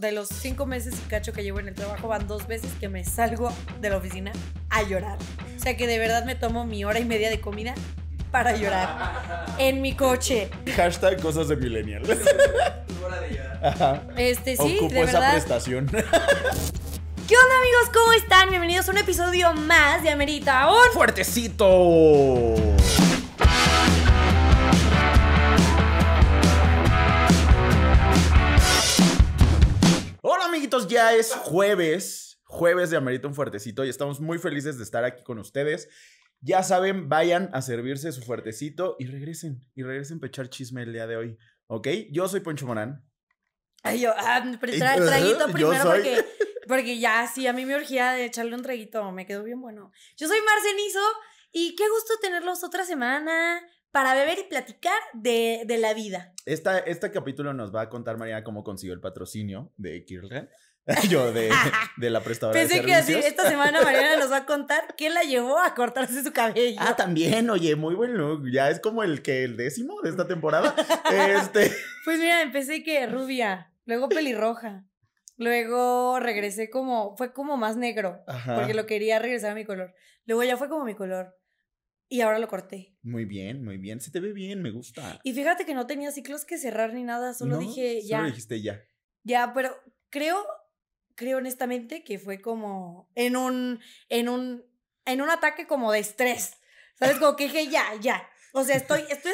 de los cinco meses y cacho que llevo en el trabajo, van dos veces que me salgo de la oficina a llorar. O sea que de verdad me tomo mi hora y media de comida para llorar en mi coche. Hashtag cosas de millennials. hora de llorar. Este sí, Ocupo esa prestación. ¿Qué onda amigos? ¿Cómo están? Bienvenidos a un episodio más de Amerita. Un... ¡Fuertecito! ya es jueves, jueves de Amerito un fuertecito y estamos muy felices de estar aquí con ustedes. Ya saben, vayan a servirse su fuertecito y regresen, y regresen a echar chisme el día de hoy, ¿ok? Yo soy Poncho Morán. Ay, yo, ah, traguito primero porque, ya, sí, a mí me urgía de echarle un traguito, me quedó bien bueno. Yo soy Marcenizo y qué gusto tenerlos otra semana para beber y platicar de, la vida. Esta, este capítulo nos va a contar María cómo consiguió el patrocinio de Kirlen. Yo, de, de la prestadora Pensé de servicios. que esta semana Mariana nos va a contar quién la llevó a cortarse su cabello. Ah, también, oye, muy bueno. Ya es como el que el décimo de esta temporada. este. Pues mira, empecé que rubia, luego pelirroja. Luego regresé como, fue como más negro, porque lo quería regresar a mi color. Luego ya fue como mi color. Y ahora lo corté. Muy bien, muy bien. Se te ve bien, me gusta. Y fíjate que no tenía ciclos que cerrar ni nada, solo dije ya. Solo dijiste ya. Ya, pero creo creo honestamente que fue como en un, en un, en un ataque como de estrés. ¿Sabes? Como que dije, ya, ya. O sea, estoy, estoy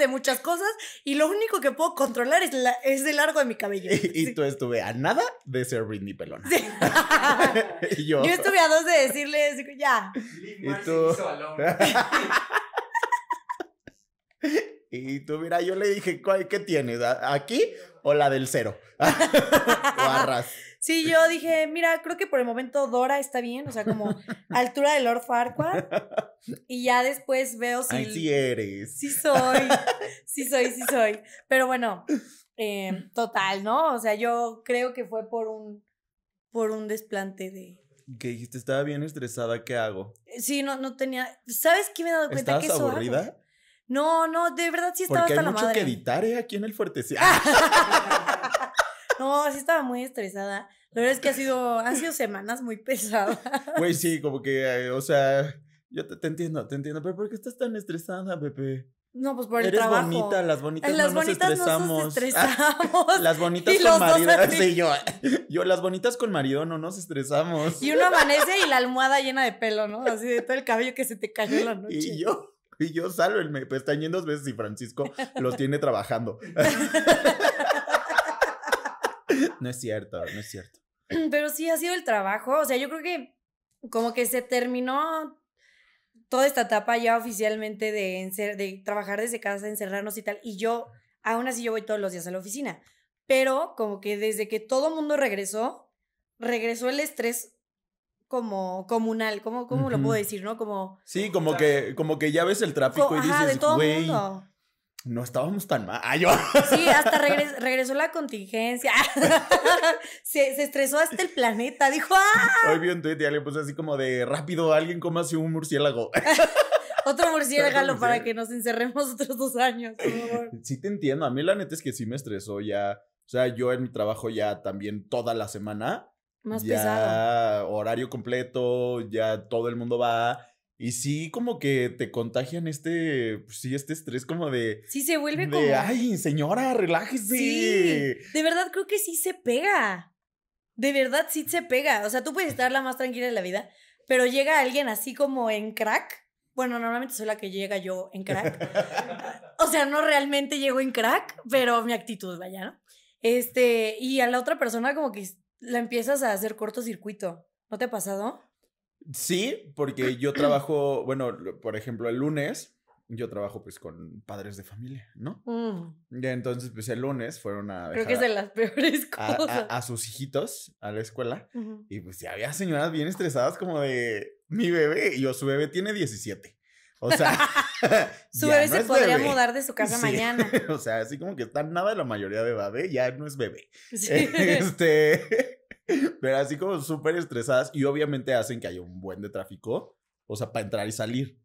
de muchas cosas y lo único que puedo controlar es, la, es el largo de mi cabello. Y, tú estuve a nada de ser Britney Pelona. yo. estuve a dos de decirle, ya. Y tú. Y tú, mira, yo le dije, ¿qué tienes? ¿Aquí o la del cero? o Sí, yo dije, mira, creo que por el momento Dora está bien, o sea, como altura de Lord Farquaad. Y ya después veo si. Ay, sí eres. Sí soy. Sí soy, sí soy. Pero bueno, em, total, ¿no? O sea, yo creo que fue por un. por un desplante de. Que dijiste, estaba bien estresada, ¿qué hago? Eh, sí, no, no tenía. ¿Sabes qué me he dado cuenta? ¿Estabas que aburrida? No, no, de verdad sí estaba hasta la madre. hay mucho que editar ¿eh? aquí en el fuerte. No, sí estaba muy estresada. La verdad es que ha sido, han sido semanas muy pesadas. Güey, sí, como que, eh, o sea, yo te, entiendo, te entiendo, pero ¿por qué estás tan estresada, Pepe? No, pues por el Eres bonita, las bonitas las no bonitas nos estresamos. Nos estresamos. las bonitas con marido. yo, las bonitas con marido no nos estresamos. Y uno amanece y la almohada llena de pelo, ¿no? Así de todo el cabello que se te cayó la noche. Y yo, y yo salvo, me yendo pues, dos veces y Francisco los tiene trabajando. No es cierto, no es cierto. Pero sí ha sido el trabajo, o sea, yo creo que como que se terminó toda esta etapa ya oficialmente de, de trabajar desde casa, encerrarnos y tal, y yo, aún así yo voy todos los días a la oficina, pero como que desde que todo mundo regresó, regresó el estrés como comunal, ¿cómo, cómo lo puedo decir, no? Como Sí, como que como que ya ves el tráfico y dices, mundo no estábamos tan mal. Ah, yo. Sí, hasta regresó la contingencia. se, estresó hasta el planeta. Dijo, ¡ah! Hoy vi un y alguien así como de rápido, alguien coma así un murciélago. Otro murciélago para que nos encerremos otros dos años, por favor. Sí te entiendo. A mí la neta es que sí me estresó ya. O sea, yo en mi trabajo ya también toda la semana. Más ya pesado. Horario completo, ya todo el mundo va y sí, como que te contagian este, pues sí, este estrés como de... Sí, se vuelve como... Ay, señora, relájese. Sí, de verdad creo que sí se pega. De verdad sí se pega. O sea, tú puedes estar la más tranquila de la vida, pero llega alguien así como en crack. Bueno, normalmente soy la que llega yo en crack. o sea, no realmente llego en crack, pero mi actitud, vaya, ¿no? Este, y a la otra persona como que la empiezas a hacer cortocircuito. ¿No te ha pasado? Sí, porque yo trabajo, bueno, por ejemplo, el lunes yo trabajo pues con padres de familia, ¿no? Mm. Ya entonces pues el lunes fueron a... Dejar las A, sus hijitos a la escuela y pues ya había señoras bien estresadas como de mi bebé y yo su bebé tiene 17. O sea, su bebé se podría mudar de su casa mañana. o sea, así como que está nada de la mayoría de bebé, ¿eh? ya no es bebé. Este, Pero así como súper estresadas y obviamente hacen que haya un buen de tráfico, o sea, para entrar y salir,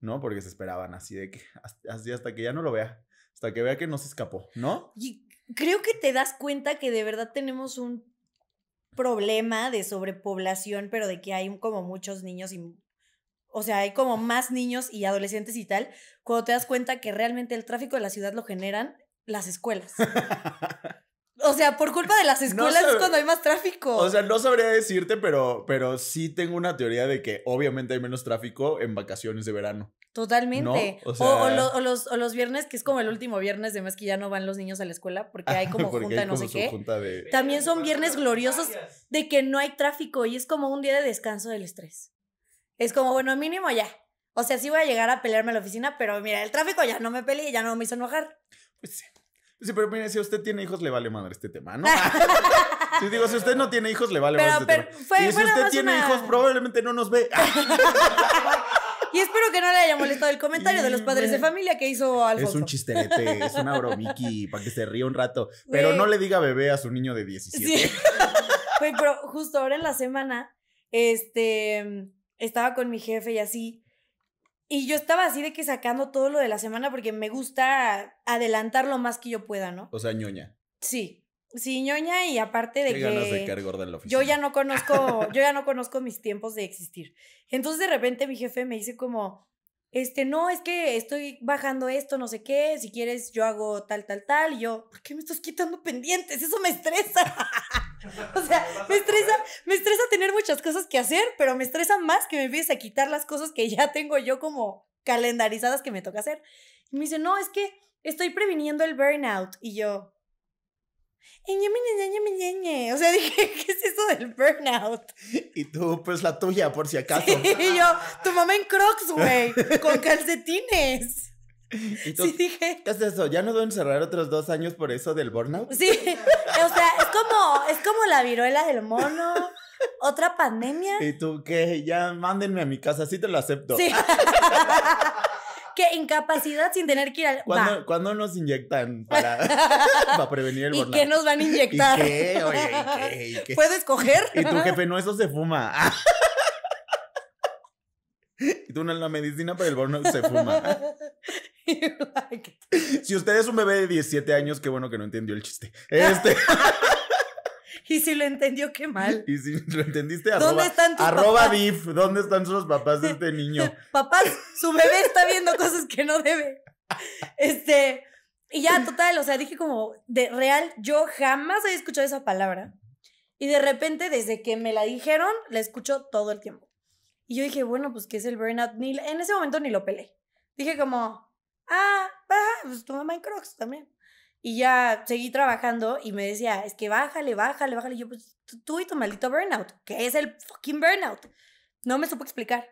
¿no? Porque se esperaban así de que, así hasta que ya no lo vea, hasta que vea que no se escapó, ¿no? Y creo que te das cuenta que de verdad tenemos un problema de sobrepoblación, pero de que hay como muchos niños y o sea, hay como más niños y adolescentes y tal, cuando te das cuenta que realmente el tráfico de la ciudad lo generan las escuelas. O sea, por culpa de las escuelas es cuando hay más tráfico. O sea, no sabría decirte, pero, pero sí tengo una teoría de que obviamente hay menos tráfico en vacaciones de verano. Totalmente. O, los, viernes, que es como el último viernes de mes que ya no van los niños a la escuela porque hay como junta, no sé qué. También son viernes gloriosos de que no hay tráfico y es como un día de descanso del estrés. Es como, bueno, mínimo ya. O sea, sí voy a llegar a pelearme a la oficina, pero mira, el tráfico ya no me y ya no me hizo enojar. Pues sí. Sí, pero mire, si usted tiene hijos, le vale madre este tema, ¿no? Sí, digo, si usted no tiene hijos, le vale madre este tema. y si usted tiene hijos, probablemente no nos ve. Y espero que no le haya molestado el comentario de los padres de familia que hizo algo Es un chisterete, es una bromiki para que se ría un rato. Pero no le diga bebé a su niño de 17. Sí. pero justo ahora en la semana, este, estaba con mi jefe y así. Y yo estaba así de que sacando todo lo de la semana porque me gusta adelantar lo más que yo pueda, ¿no? O sea, ñoña. Sí. Sí, ñoña y aparte de que yo ya no conozco, yo ya no conozco mis tiempos de existir. Entonces de repente mi jefe me dice como, este, no, es que estoy bajando esto, no sé qué, si quieres yo hago tal, tal, tal, y yo, ¿por qué me estás quitando pendientes? Eso me estresa. O sea, me estresa, me estresa tener muchas cosas que hacer, pero me estresa más que me empieces a quitar las cosas que ya tengo yo como calendarizadas que me toca hacer. Y me dice, no, es que estoy previniendo el burnout. Y yo, o sea, dije, ¿qué es eso del burnout? Y tú, pues la tuya, por si acaso. y yo, tu mamá en crocs, güey, con calcetines. sí dije. ¿Qué es eso? ¿Ya nos van a encerrar otros dos años por eso del burnout? Sí, o sea, es como, es como la viruela del mono, otra pandemia. ¿Y tú que Ya mándenme a mi casa, sí te lo acepto. Sí. Qué incapacidad sin tener que ir al. ¿Cuándo, ¿cuándo nos inyectan para, prevenir el burnout? ¿Y qué nos van a inyectar? ¿Y qué? Oye, escoger? Y tu jefe, no, eso se fuma. Y tú, no, la medicina para el burnout se fuma. Si usted es un bebé de 17 años, qué bueno que no entendió el chiste. Este. Y si lo entendió, qué mal. Y si lo entendiste, ¿Dónde están arroba papás? ¿dónde están sus papás de este niño? papás, su bebé está viendo cosas que no debe. Este, y ya, total, o sea, dije como, de real, yo jamás había escuchado esa palabra. Y de repente, desde que me la dijeron, la escucho todo el tiempo. Y yo dije, bueno, pues, ¿qué es el burnout? Ni, en ese momento ni lo pelé. Dije como, ah, pues tu mamá en Crocs también. Y ya seguí trabajando y me decía, es que bájale, bájale, bájale. Y yo, pues tú y tu maldito burnout, que es el fucking burnout. No me supo explicar,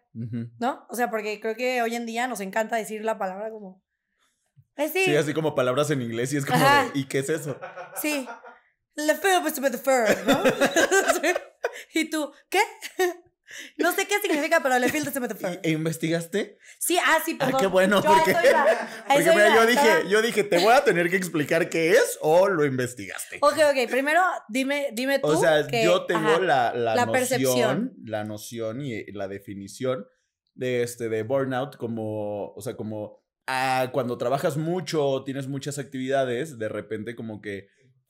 ¿no? O sea, porque creo que hoy en día nos encanta decir la palabra como... Pues, sí. sí. así como palabras en inglés y es como, ¿y qué es eso? Sí. La fur, ¿no? y tú, ¿qué? No sé qué significa, pero le field fue. ¿E investigaste? Sí, ah, sí, perdón. Ah, qué bueno, porque, yo dije, yo dije, te voy a tener que explicar qué es o lo investigaste. Ok, ok, primero dime, dime tú. O sea, yo tengo la, noción, la noción y la definición de este de burnout como, o sea, como ah, cuando trabajas mucho, tienes muchas actividades, de repente como que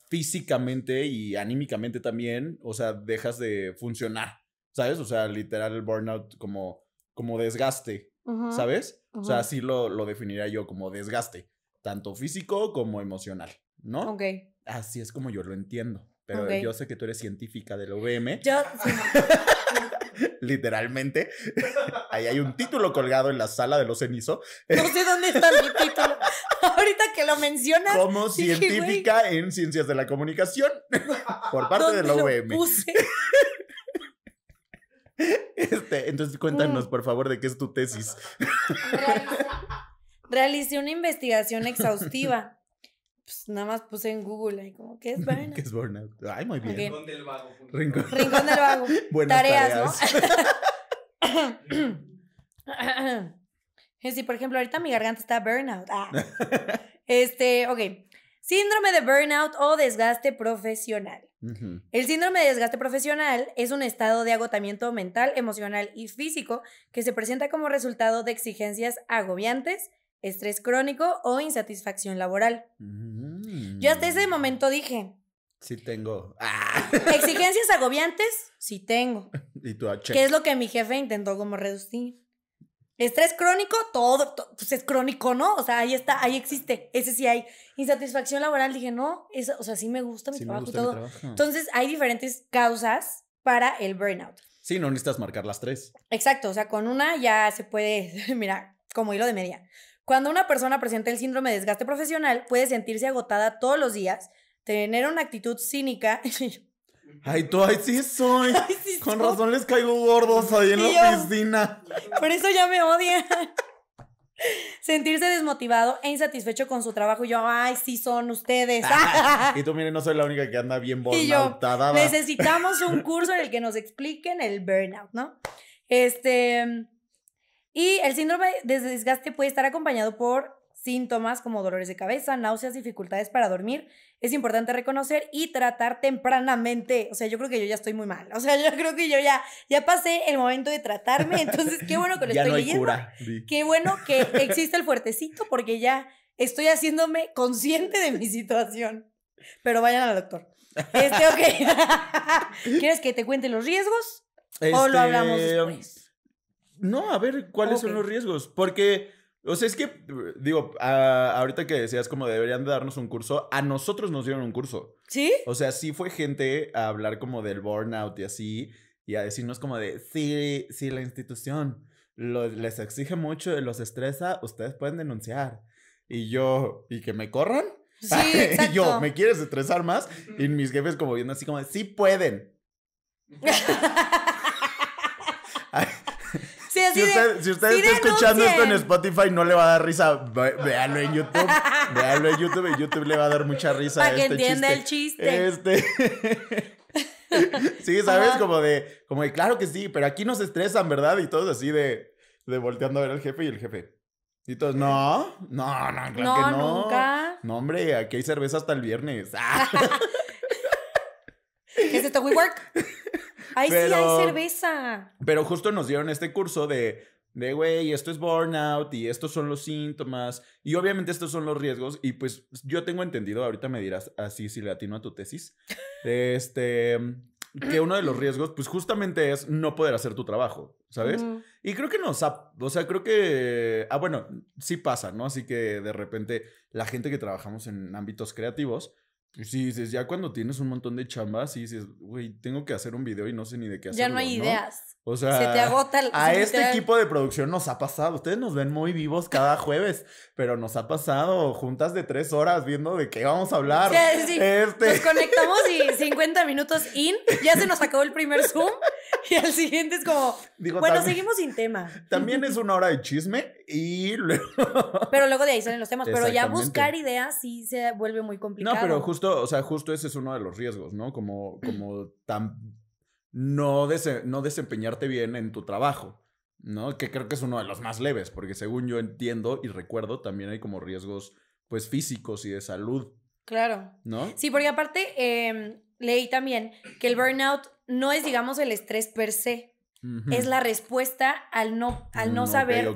físicamente y anímicamente también, o sea, dejas de funcionar. ¿sabes? O sea, literal el burnout como, como desgaste, ¿sabes? O sea, así lo, lo definiría yo como desgaste, tanto físico como emocional, ¿no? Ok. Así es como yo lo entiendo. Pero yo sé que tú eres científica del OVM. Yo. Sí. Literalmente. Ahí hay un título colgado en la sala de los cenizos. No sé dónde está mi título. Ahorita que lo mencionas. Como científica en ciencias de la comunicación. Por parte del OVM. Lo puse? Este, entonces cuéntanos, mm. por favor, de qué es tu tesis. Realicé, una investigación exhaustiva. Pues nada más puse en Google ahí como, ¿qué es burnout? Ay, muy bien. Rincón del vago. Rincón, del vago. Buenas tareas, ¿no? sí, por ejemplo, ahorita mi garganta está burnout. Ah. Este, ok. Síndrome de burnout o desgaste profesional. El síndrome de desgaste profesional es un estado de agotamiento mental, emocional y físico que se presenta como resultado de exigencias agobiantes, estrés crónico o insatisfacción laboral. Yo hasta ese mm. momento dije. Sí tengo. Exigencias agobiantes, sí tengo. Ah, ¿Qué es lo que mi jefe intentó como reducir? Estrés crónico, todo, pues es crónico, ¿no? O sea, ahí está, ahí existe, ese sí hay. Insatisfacción laboral, dije, no, o sea, sí me gusta mi trabajo todo. Entonces, hay diferentes causas para el burnout. Sí, no necesitas marcar las tres. Exacto, o sea, con una ya se puede, mira, como hilo de media. Cuando una persona presenta el síndrome de desgaste profesional, puede sentirse agotada todos los días, tener una actitud cínica, Ay, tú, ay, sí soy. Con razón les caigo gordos ahí en la oficina. Por eso ya me odian. Sentirse desmotivado e insatisfecho con su trabajo. Y yo, ay, sí son ustedes. Ah, y tú, miren, no soy la única que anda bien burnoutada. Necesitamos un curso en el que nos expliquen el burnout, ¿no? Este. Y el síndrome de desgaste puede estar acompañado por síntomas como dolores de cabeza, náuseas, dificultades para dormir, es importante reconocer y tratar tempranamente. O sea, yo creo que yo ya estoy muy mal. O sea, yo creo que yo ya, ya pasé el momento de tratarme. Entonces, qué bueno que lo estoy leyendo. Qué bueno que existe el fuertecito porque ya estoy haciéndome consciente de mi situación. Pero vayan al doctor. Este, ok. ¿Quieres que te cuente los riesgos? ¿O lo hablamos este, después? No, a ver, ¿cuáles son los riesgos? Porque o sea, es que, digo, ah, ahorita que decías como deberían de darnos un curso, a nosotros nos dieron un curso. ¿Sí? O sea, sí fue gente a hablar como del burnout y así, y a decirnos como de, sí, sí, la institución les exige mucho, los estresa, ustedes pueden denunciar. Y yo, ¿y que me corran? Sí, y yo, ¿me quieres estresar más? Y mis jefes como viendo así como, de, sí pueden. si usted, está escuchando esto en Spotify, no le va a dar risa. en YouTube. véalo en YouTube. En YouTube le va a dar mucha risa. Para que este entienda el chiste. Este. sí, ¿sabes? Como de, como de, claro que sí, pero aquí nos estresan, ¿verdad? Y todos así de, volteando a ver al jefe y el jefe. Y todos, no, no, no, claro que no. No, hombre, aquí hay cerveza hasta el viernes. ¿Qué es esto? Work. Ahí sí hay cerveza. Pero justo nos dieron este curso de de, güey, esto es burnout y estos son los síntomas y obviamente estos son los riesgos y pues yo tengo entendido, ahorita me dirás así si le atino a tu tesis, este, que uno de los riesgos pues justamente es no poder hacer tu trabajo, ¿sabes? Y creo que nos, o sea, creo que, ah, bueno, sí pasa, ¿no? Así que de repente la gente que trabajamos en ámbitos creativos, Sí, dices, ya cuando tienes un montón de chambas y dices, güey, tengo que hacer un video y no sé ni de qué hacer. Ya no hay ideas. O sea, se te agota el, a este equipo de producción nos ha pasado. Ustedes nos ven muy vivos cada jueves, pero nos ha pasado juntas de tres horas viendo de qué vamos a hablar. Sí, sí. Este nos conectamos y 50 minutos in, ya se nos acabó el primer Zoom y al siguiente es como, bueno, seguimos sin tema. También es una hora de chisme y luego... Pero luego de ahí salen los temas, pero ya buscar ideas sí se vuelve muy complicado. No, pero justo, o sea, justo ese es uno de los riesgos, ¿no? Como, como tan... No, no desempeñarte bien en tu trabajo, ¿no? Que creo que es uno de los más leves, porque según yo entiendo y recuerdo, también hay como riesgos, pues, físicos y de salud. Claro. ¿No? Sí, porque aparte... Em, leí también que el burnout no es, digamos, el estrés per se. Es la respuesta al no, al no saber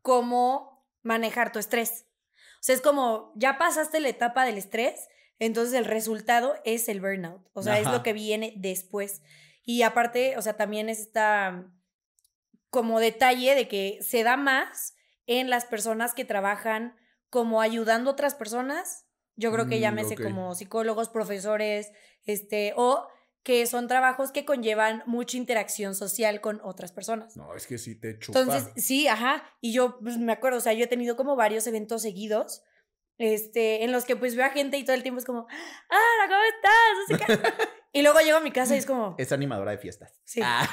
cómo manejar tu estrés. O sea, es como, ya pasaste la etapa del estrés, entonces el resultado es el burnout. O sea, es lo que viene después. Y aparte, o sea, también es esta como detalle de que se da más en las personas que trabajan como ayudando a otras personas. Yo creo que mm, llámese como psicólogos, profesores, este, o que son trabajos que conllevan mucha interacción social con otras personas. No, es que sí te chupa. Entonces, sí, ajá, y yo pues, me acuerdo, o sea, yo he tenido como varios eventos seguidos, este, en los que pues veo a gente y todo el tiempo es como, ah, ¿cómo estás? Así y luego llego a mi casa y es como... Es animadora de fiestas. Sí. Ah,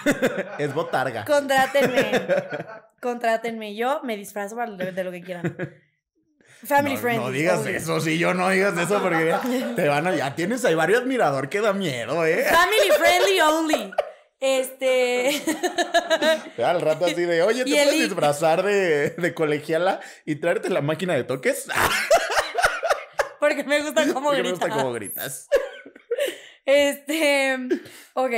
es botarga. Contrátenme. Contrátenme. Yo me disfrazo de lo que quieran. Family friendly. No digas eso, si yo no digas eso, porque te van a. Ya tienes ahí varios admirador que da miedo, ¿eh? Family friendly only. Este. Al rato así de, oye, ¿te puedes disfrazar de, de colegiala y traerte la máquina de toques? Porque me gusta cómo gritas. Me gusta cómo gritas. Este. Ok.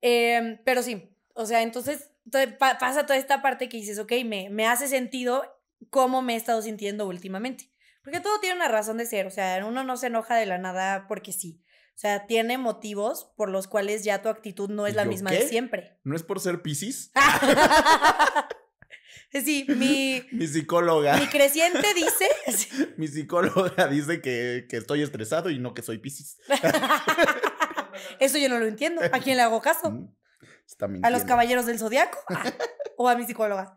Em, pero sí. O sea, entonces pasa toda esta parte que dices, ok, me, me hace sentido cómo me he estado sintiendo últimamente. Porque todo tiene una razón de ser, o sea, uno no se enoja de la nada porque sí. O sea, tiene motivos por los cuales ya tu actitud no es la misma de siempre. ¿No es por ser Piscis? sí, mi... Mi psicóloga. Mi creciente dice... mi psicóloga dice que, estoy estresado y no que soy Piscis. Eso yo no lo entiendo. ¿A quién le hago caso? Mm, ¿A los caballeros del zodiaco? Ah, ¿O a mi psicóloga?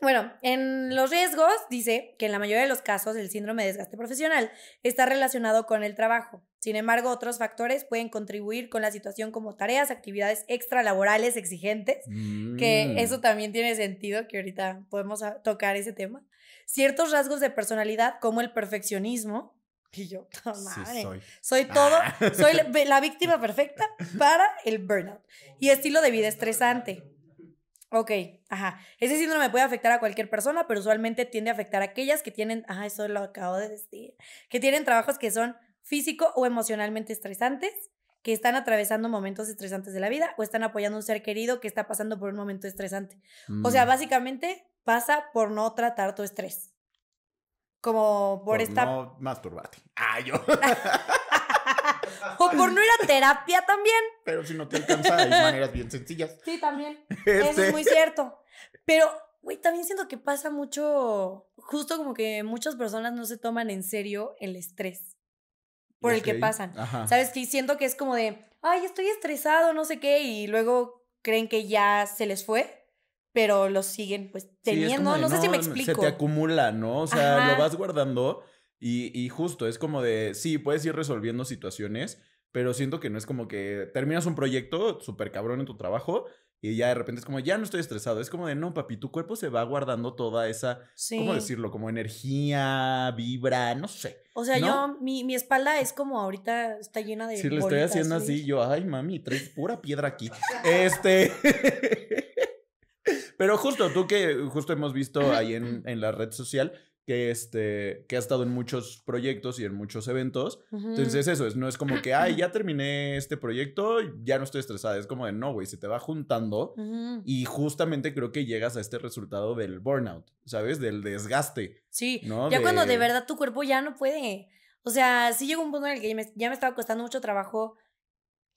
Bueno, en los riesgos dice que en la mayoría de los casos el síndrome de desgaste profesional está relacionado con el trabajo. Sin embargo, otros factores pueden contribuir con la situación como tareas, actividades extralaborales exigentes, que mm. eso también tiene sentido, que ahorita podemos tocar ese tema. Ciertos rasgos de personalidad como el perfeccionismo, y yo, madre, soy. Ah. todo, soy la víctima perfecta para el burnout. Y estilo de vida estresante, Ok, ajá. Ese síndrome puede afectar a cualquier persona, pero usualmente tiende a afectar a aquellas que tienen, ajá, ah, eso lo acabo de decir, que tienen trabajos que son físico o emocionalmente estresantes, que están atravesando momentos estresantes de la vida o están apoyando a un ser querido que está pasando por un momento estresante. O sea, mm. básicamente pasa por no tratar tu estrés. Como por, estar esta... Ah, yo. Ah. O por no ir a terapia también. Pero si no te alcanza, hay maneras bien sencillas. Sí, también. Eso es muy cierto. Pero, güey, también siento que pasa mucho, justo como que muchas personas no se toman en serio el estrés por el que pasan. ¿Sabes? Que siento que es como de, ay, estoy estresado, no sé qué, y luego creen que ya se les fue pero lo siguen pues teniendo, no, sé si me explico. Se te acumula, ¿no? O sea, lo vas guardando y, justo, es como de, sí, puedes ir resolviendo situaciones, pero siento que no es como que terminas un proyecto súper cabrón en tu trabajo y ya de repente es como, ya no estoy estresado. Es como de, no, papi, tu cuerpo se va guardando toda esa, ¿cómo decirlo? Como energía, vibra, no sé. O sea, yo, mi, espalda es como ahorita está llena de. Si le estoy haciendo así, yo, ay, mami, traes pura piedra aquí. este. Pero justo, tú que justo hemos visto ahí en, en la red social, que, este, que ha estado en muchos proyectos y en muchos eventos. Entonces, eso no es como que, ay, ya terminé este proyecto, ya no estoy estresada. Es como de, no, güey, se te va juntando y justamente creo que llegas a este resultado del burnout, ¿sabes? Del desgaste. Sí, ya cuando de verdad tu cuerpo ya no puede. O sea, sí llegó un punto en el que ya me estaba costando mucho trabajo.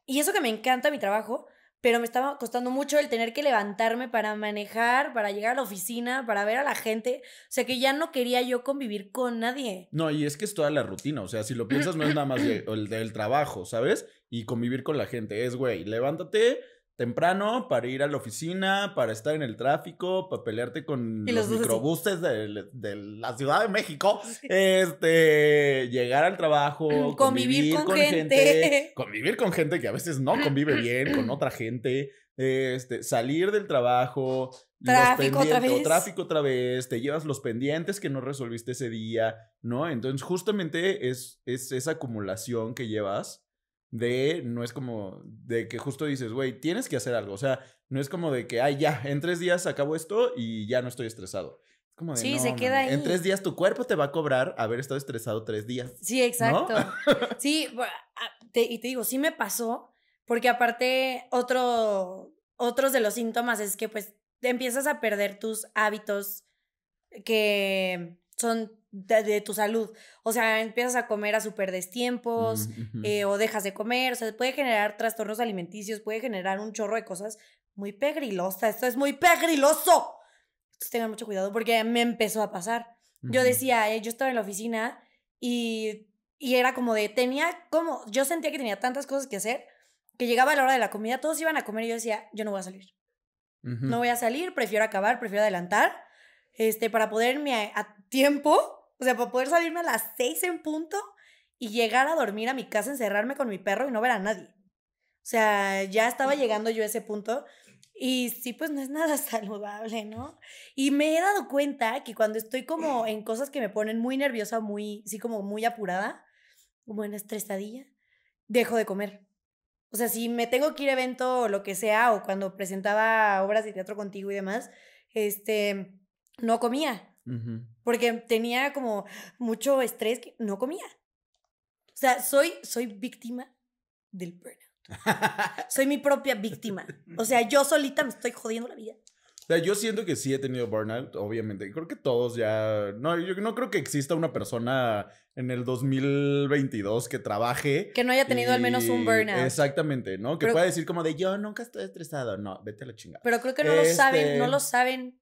Y eso que me encanta mi trabajo, pero me estaba costando mucho el tener que levantarme para manejar, para llegar a la oficina, para ver a la gente. O sea que ya no quería yo convivir con nadie. No, y es que es toda la rutina. O sea, si lo piensas, no es nada más el, del trabajo, ¿sabes? Y convivir con la gente. Es, güey, levántate temprano para ir a la oficina, para estar en el tráfico, para pelearte con los, microbuses de, la Ciudad de México, este, llegar al trabajo, convivir, con, gente. convivir con gente que a veces no convive bien con otra gente, este, salir del trabajo, tráfico otra vez, tráfico otra vez, te llevas los pendientes que no resolviste ese día, ¿no? Entonces justamente es, es esa acumulación que llevas de, no es como de que justo dices, güey, tienes que hacer algo. O sea, no es como de que, ay, ya, en tres días acabo esto y ya no estoy estresado. Como sí, se queda ahí. En tres días tu cuerpo te va a cobrar haber estado estresado tres días. Sí, exacto. sí, ah, y te digo, sí me pasó, porque aparte otro, otros de los síntomas es que pues empiezas a perder tus hábitos que son de, tu salud. O sea, empiezas a comer a super destiempos mm, eh, o dejas de comer. O puede generar trastornos alimenticios, puede generar un chorro de cosas muy pegrilosa. Esto es muy pegriloso. Entonces tengan mucho cuidado porque me empezó a pasar. Yo decía, eh, yo estaba en la oficina y, era como de, tenía como, yo sentía que tenía tantas cosas que hacer que llegaba la hora de la comida, todos iban a comer y yo decía, yo no voy a salir. No voy a salir, prefiero acabar, prefiero adelantar, este, para poderme tiempo, o sea, para poder salirme a las seis en punto y llegar a dormir a mi casa, encerrarme con mi perro y no ver a nadie. O sea, ya estaba llegando yo a ese punto y sí, pues no es nada saludable, ¿no? Y me he dado cuenta que cuando estoy como en cosas que me ponen muy nerviosa, muy, sí, como muy apurada, como en estresadilla, dejo de comer. O sea, si me tengo que ir a evento o lo que sea, o cuando presentaba obras de teatro contigo y demás, este, no comía. Porque tenía como mucho estrés que no comía. O sea, soy, soy víctima del burnout. soy mi propia víctima. O sea, yo solita me estoy jodiendo la vida. O sea, yo siento que sí he tenido burnout, obviamente. Creo que todos ya... No, yo no creo que exista una persona en el 2022 que trabaje. Que no haya tenido al menos un burnout. Exactamente, ¿no? Que pueda decir como de yo nunca estoy estresado. No, vete a la chingada. Pero creo que no lo saben, no lo este saben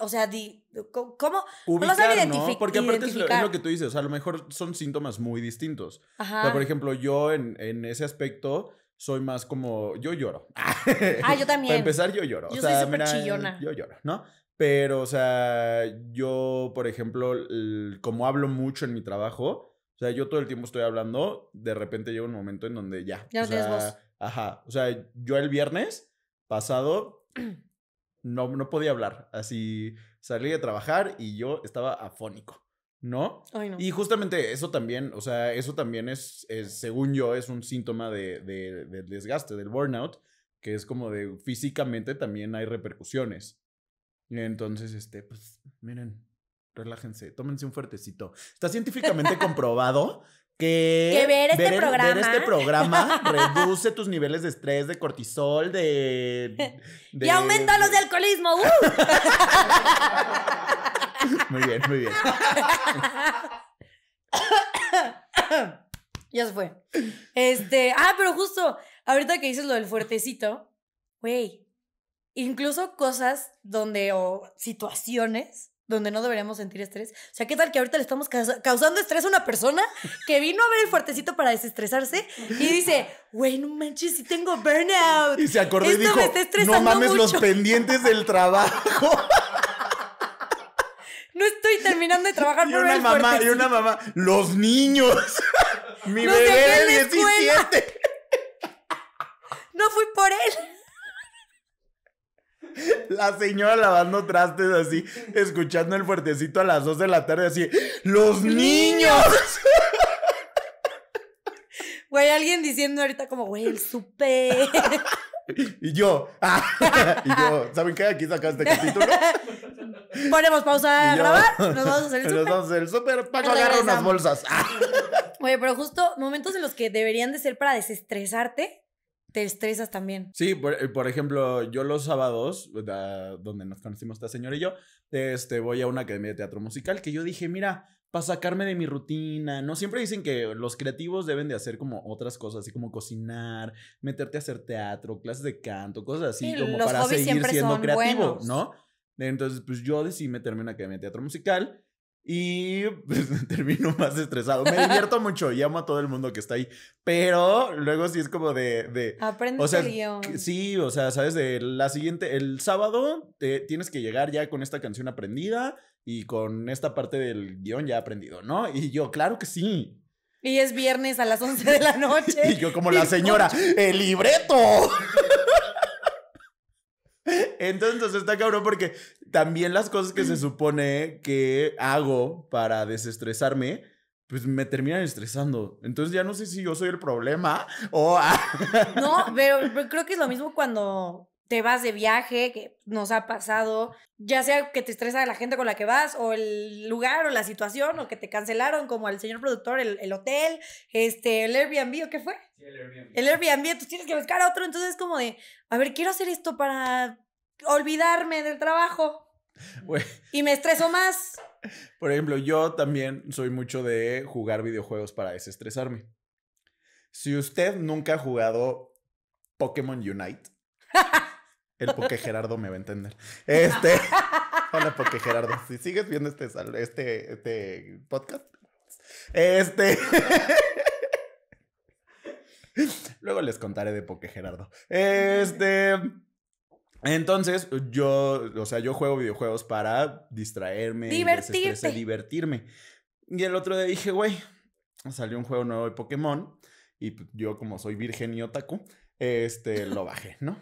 o sea, di, ¿cómo? Ubicar, no Porque aparte es lo, que tú dices, a lo mejor son síntomas muy distintos. Ajá. por ejemplo, yo en, ese aspecto soy más como, yo lloro. Ah, yo también. Para empezar, yo lloro. Yo soy chillona. Yo lloro, ¿no? Pero, o sea, yo, por ejemplo, como hablo mucho en mi trabajo, o sea, yo todo el tiempo estoy hablando, de repente llega un momento en donde ya. Ya no Ajá. O sea, yo el viernes pasado no, no podía hablar. Así salí de trabajar y yo estaba afónico. ¿No? Y justamente eso también, o sea, eso también es, según yo, es un síntoma de, del desgaste, del burnout, que es como de físicamente también hay repercusiones. Entonces, este, pues, miren, relájense, tómense un fuertecito. Está científicamente comprobado que, ver, este, este programa. reduce tus niveles de estrés, de cortisol, de. Y aumenta los de alcoholismo. Uh. muy bien, muy bien. ya se fue. Este. Ah, pero justo, ahorita que dices lo del fuertecito, güey. Incluso cosas donde, o situaciones donde no deberíamos sentir estrés. O sea, ¿qué tal que ahorita le estamos causando estrés a una persona que vino a ver el fuertecito para desestresarse y dice, güey, no manches, si tengo burnout. Y se acordó y dijo, no mames los pendientes del trabajo. No estoy terminando de trabajar y una mamá, fuertecito. Y una mamá, los niños. Mi bebé de 17. No fui por él. La señora lavando trastes así, escuchando el fuertecito a las 2 de la tarde, así, ¡los niños! Güey, alguien diciendo ahorita como, güey, el súper. Y yo, ah, y yo, ¿saben qué? Aquí sacaste este título. Ponemos pausa a grabar, nos vamos a hacer el súper. Nos vamos a hacer el súper, para agarrar unas bolsas. Oye, pero justo momentos en los que deberían de ser para desestresarte, te estresas también. Sí, por, eh, ejemplo, yo los sábados, donde nos conocimos esta señora y yo, este, voy a una academia de teatro musical que yo dije, mira, para sacarme de mi rutina, ¿no? Siempre dicen que los creativos deben de hacer como otras cosas, así como cocinar, meterte a hacer teatro, clases de canto, cosas así, como para seguir siendo creativo, ¿no? Entonces, pues yo decidí meterme en una academia de teatro musical y pues, termino más estresado. Me divierto mucho y amo a todo el mundo que está ahí. Pero luego sí es como de. de Aprende o guión Sí, o sea, sabes, de la siguiente. El sábado te, eh, tienes que llegar ya con esta canción aprendida y con esta parte del guión ya aprendido, ¿no? Y yo, claro que sí. Y es viernes a las 11 de la noche. y yo, como la señora, ¡el libreto! Entonces está cabrón porque también las cosas que se supone que hago para desestresarme, pues me terminan estresando. Entonces ya no sé si yo soy el problema o... Ah. no, pero, creo que es lo mismo cuando te vas de viaje, que nos ha pasado, ya sea que te estresa la gente con la que vas, o el lugar, o la situación, o que te cancelaron, como al señor productor, el, hotel, este, el Airbnb, ¿o qué fue? Sí, el Airbnb. El Airbnb, tú tienes que buscar a otro, entonces es como de, a ver, quiero hacer esto para olvidarme del trabajo. Y me estreso más. Por ejemplo, yo también soy mucho de jugar videojuegos para desestresarme. Si usted nunca ha jugado Pokémon Unite, el Poké Gerardo me va a entender. Este, hola Poké Gerardo, si sigues viendo este, este, este podcast, este... Luego les contaré de Poké Gerardo. Este... Entonces, yo, o sea, yo juego videojuegos para distraerme, divertirme, divertirme. Y el otro día dije, güey, salió un juego nuevo de Pokémon y pues, yo como soy virgen y otaku, este, lo bajé, ¿no?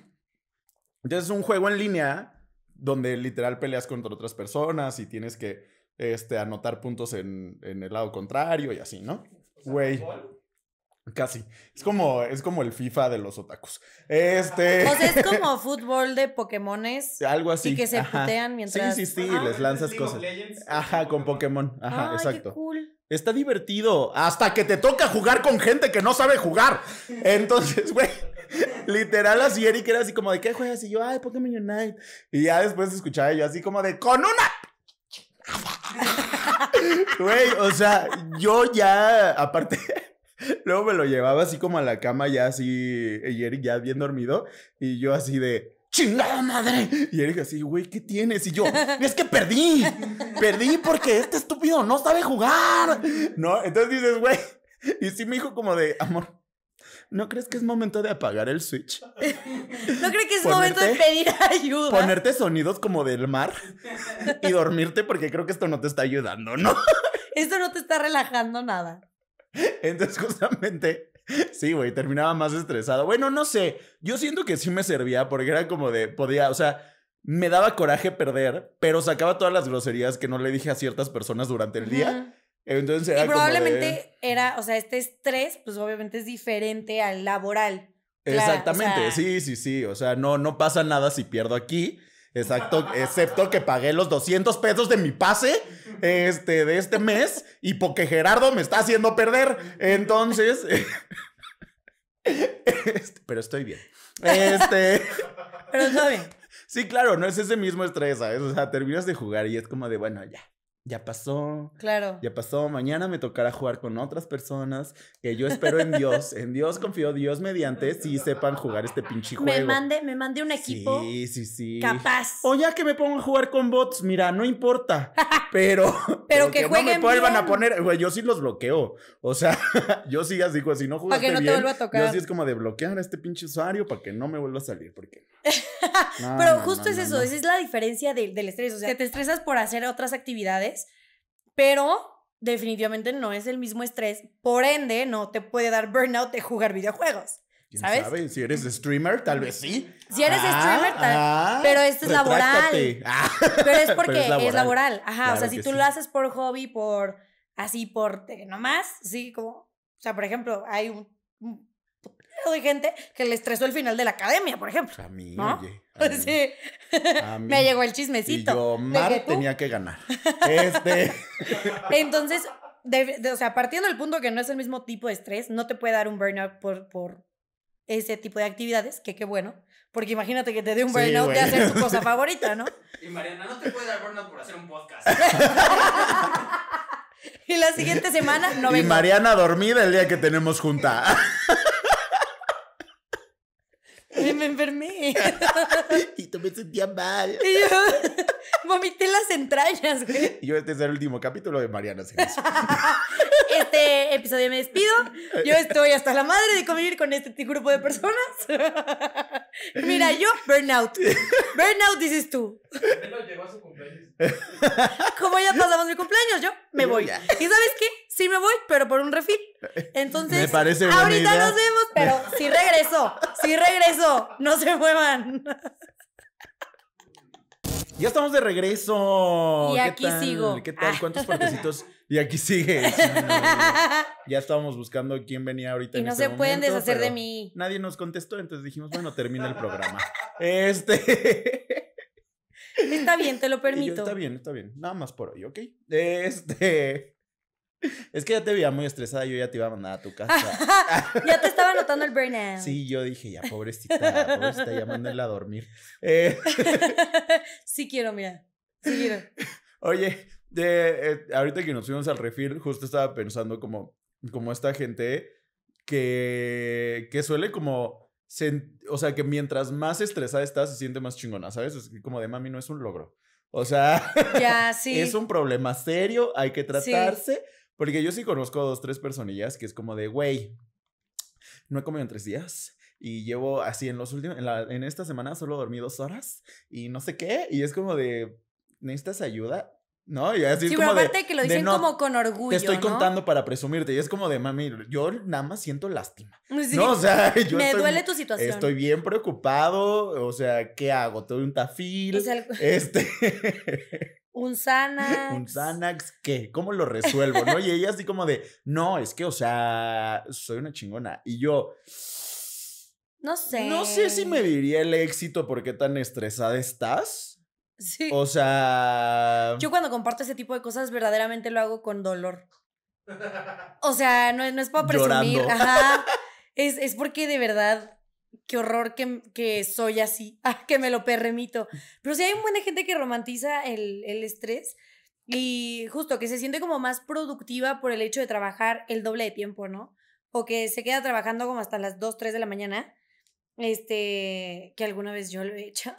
Entonces es un juego en línea donde literal peleas contra otras personas y tienes que este, anotar puntos en, el lado contrario y así, ¿no? Güey. Casi. Es como, es como el FIFA de los otakus. Este. O es como fútbol de Pokémones. Algo así. Y que se putean mientras. Sí, sí, sí, les lanzas cosas. Ajá, con Pokémon. Ajá, exacto. cool. Está divertido. Hasta que te toca jugar con gente que no sabe jugar. Entonces, güey. Literal, así Eric era así como de ¿qué juegas? Y yo, ay, Pokémon Unite. Y ya después escuchaba yo así como de ¡Con una! Güey, o sea, yo ya, aparte. Luego me lo llevaba así como a la cama, ya así, y ya bien dormido, y yo así de, chingada madre. Y Eric así, güey, ¿qué tienes? Y yo, es que perdí, perdí porque este estúpido no sabe jugar. No, entonces dices, güey, y sí me dijo como de, amor, ¿no crees que es momento de apagar el switch? ¿No crees que es momento de pedir ayuda? Ponerte sonidos como del mar y dormirte porque creo que esto no te está ayudando, ¿no? Esto no te está relajando nada. Entonces, justamente, sí, güey, terminaba más estresado. Bueno, no sé, yo siento que sí me servía porque era como de, podía, o sea, me daba coraje perder, pero sacaba todas las groserías que no le dije a ciertas personas durante el día. Entonces y probablemente era, o sea, este estrés, pues obviamente es diferente al laboral. Exactamente, sí, sí, sí. O sea, no, no pasa nada si pierdo aquí. Exacto, excepto que pagué los 200 pesos de mi pase este, de este mes y porque Gerardo me está haciendo perder. Entonces, este, pero estoy bien. Este, pero está bien. Sí, claro, no es ese mismo estrés, O sea, terminas de jugar y es como de, bueno, ya, ya pasó. Claro. Ya pasó. Mañana me tocará jugar con otras personas que yo espero en Dios. En Dios confío, Dios mediante, si sepan jugar este pinche juego. Me mande, me mande un equipo. Sí, sí, sí. Capaz. O ya que me pongo a jugar con bots, mira, no importa. Pero, pero, que, jueguen no me vuelvan a poner. yo sí los bloqueo. O sea, yo sí digo así, no jugaste Para que no te vuelva a tocar. Yo sí es como de bloquear a este pinche usuario para que no me vuelva a salir, porque. pero justo es eso, esa es la diferencia del estrés. O sea, que te estresas por hacer otras actividades pero definitivamente no es el mismo estrés, por ende no te puede dar burnout de jugar videojuegos. ¿Sabes? Si eres streamer, tal vez sí. Si eres ah, streamer, tal ah, Pero esto es laboral. Ah, pero es porque es, laboral. Ajá, o sea, si tú lo haces por hobby, por así, por nomás, sí, como, o sea, por ejemplo, hay un Hay gente que le estresó el final de la academia, por ejemplo. a mí, oye. Me llegó el chismecito. Y yo, tenía que ganar. Este. Entonces, o sea, partiendo del punto que no es el mismo tipo de estrés, no te puede dar un burnout por, ese tipo de actividades, que qué bueno. Porque imagínate que te dé un burnout de hacer tu cosa favorita, ¿no? Y Mariana, no te puede dar burnout por hacer un podcast. y la siguiente semana no vengo. Y Mariana dormida el día que tenemos junta me, enfermé. y tú me sentía mal. Y yo vomité las entrañas, güey. yo este es el último capítulo de Mariana Este episodio me despido. Yo estoy hasta la madre de convivir con este grupo de personas. Mira, yo burnout. Burnout dices tú. Como ya pasamos mi cumpleaños, yo me voy. ¿Y sabes qué? sí me voy, pero por un refil. Entonces, me parece ahorita nos vemos, pero sí regreso, sí regreso, no se muevan. Ya estamos de regreso. Y aquí sigo. ¿Qué tal? ¿Cuántos partecitos? Ah. Y aquí sigue. ya estábamos buscando quién venía ahorita. Y no este se pueden deshacer de mí. Nadie nos contestó, entonces dijimos, bueno, termina el programa. Este. Está bien, te lo permito. está bien, está bien. Nada más por hoy, ¿ok? Este. Es que ya te veía muy estresada, yo ya te iba a mandar a tu casa. ya te estaba notando el burnout. Sí, yo dije, ya pobrecita, ya a dormir. Eh, sí quiero, mira, sí quiero. Oye, de eh, ahorita que nos fuimos al refil, justo estaba pensando como, como esta gente que, que suele como, o sea, que mientras más estresada estás, se siente más chingona, ¿sabes? Es como de mami, no es un logro. O sea, ya, sí. es un problema serio, hay que tratarse. Porque yo sí conozco dos, tres personillas que es como de, güey, no he comido en tres días y llevo así en los últimos, en, esta semana solo dormí dos horas y no sé qué, y es como de, ¿necesitas ayuda? ¿No? Y así es como aparte de, que lo dicen como con orgullo. Te estoy contando para presumirte. Y es como de, mami, yo nada más siento lástima. no, o sea, yo. Me duele tu situación. Estoy bien preocupado. O sea, ¿qué hago? ¿Te doy un tafil? Este. un Xanax. Un Xanax, ¿qué? ¿Cómo lo resuelvo? ¿No? Y ella así como de, no, es que, o sea, soy una chingona. Y yo... No sé. No sé si me diría el éxito porque tan estresada estás. Sí. O sea... Yo cuando comparto ese tipo de cosas verdaderamente lo hago con dolor. O sea, no, es para presumir. Ajá. es porque de verdad qué horror que, que soy así, ah, que me lo permito. Pero sí hay un buen gente que romantiza el, el estrés y justo que se siente como más productiva por el hecho de trabajar el doble de tiempo, ¿no? O que se queda trabajando como hasta las 2, 3 de la mañana, este, que alguna vez yo lo he hecho.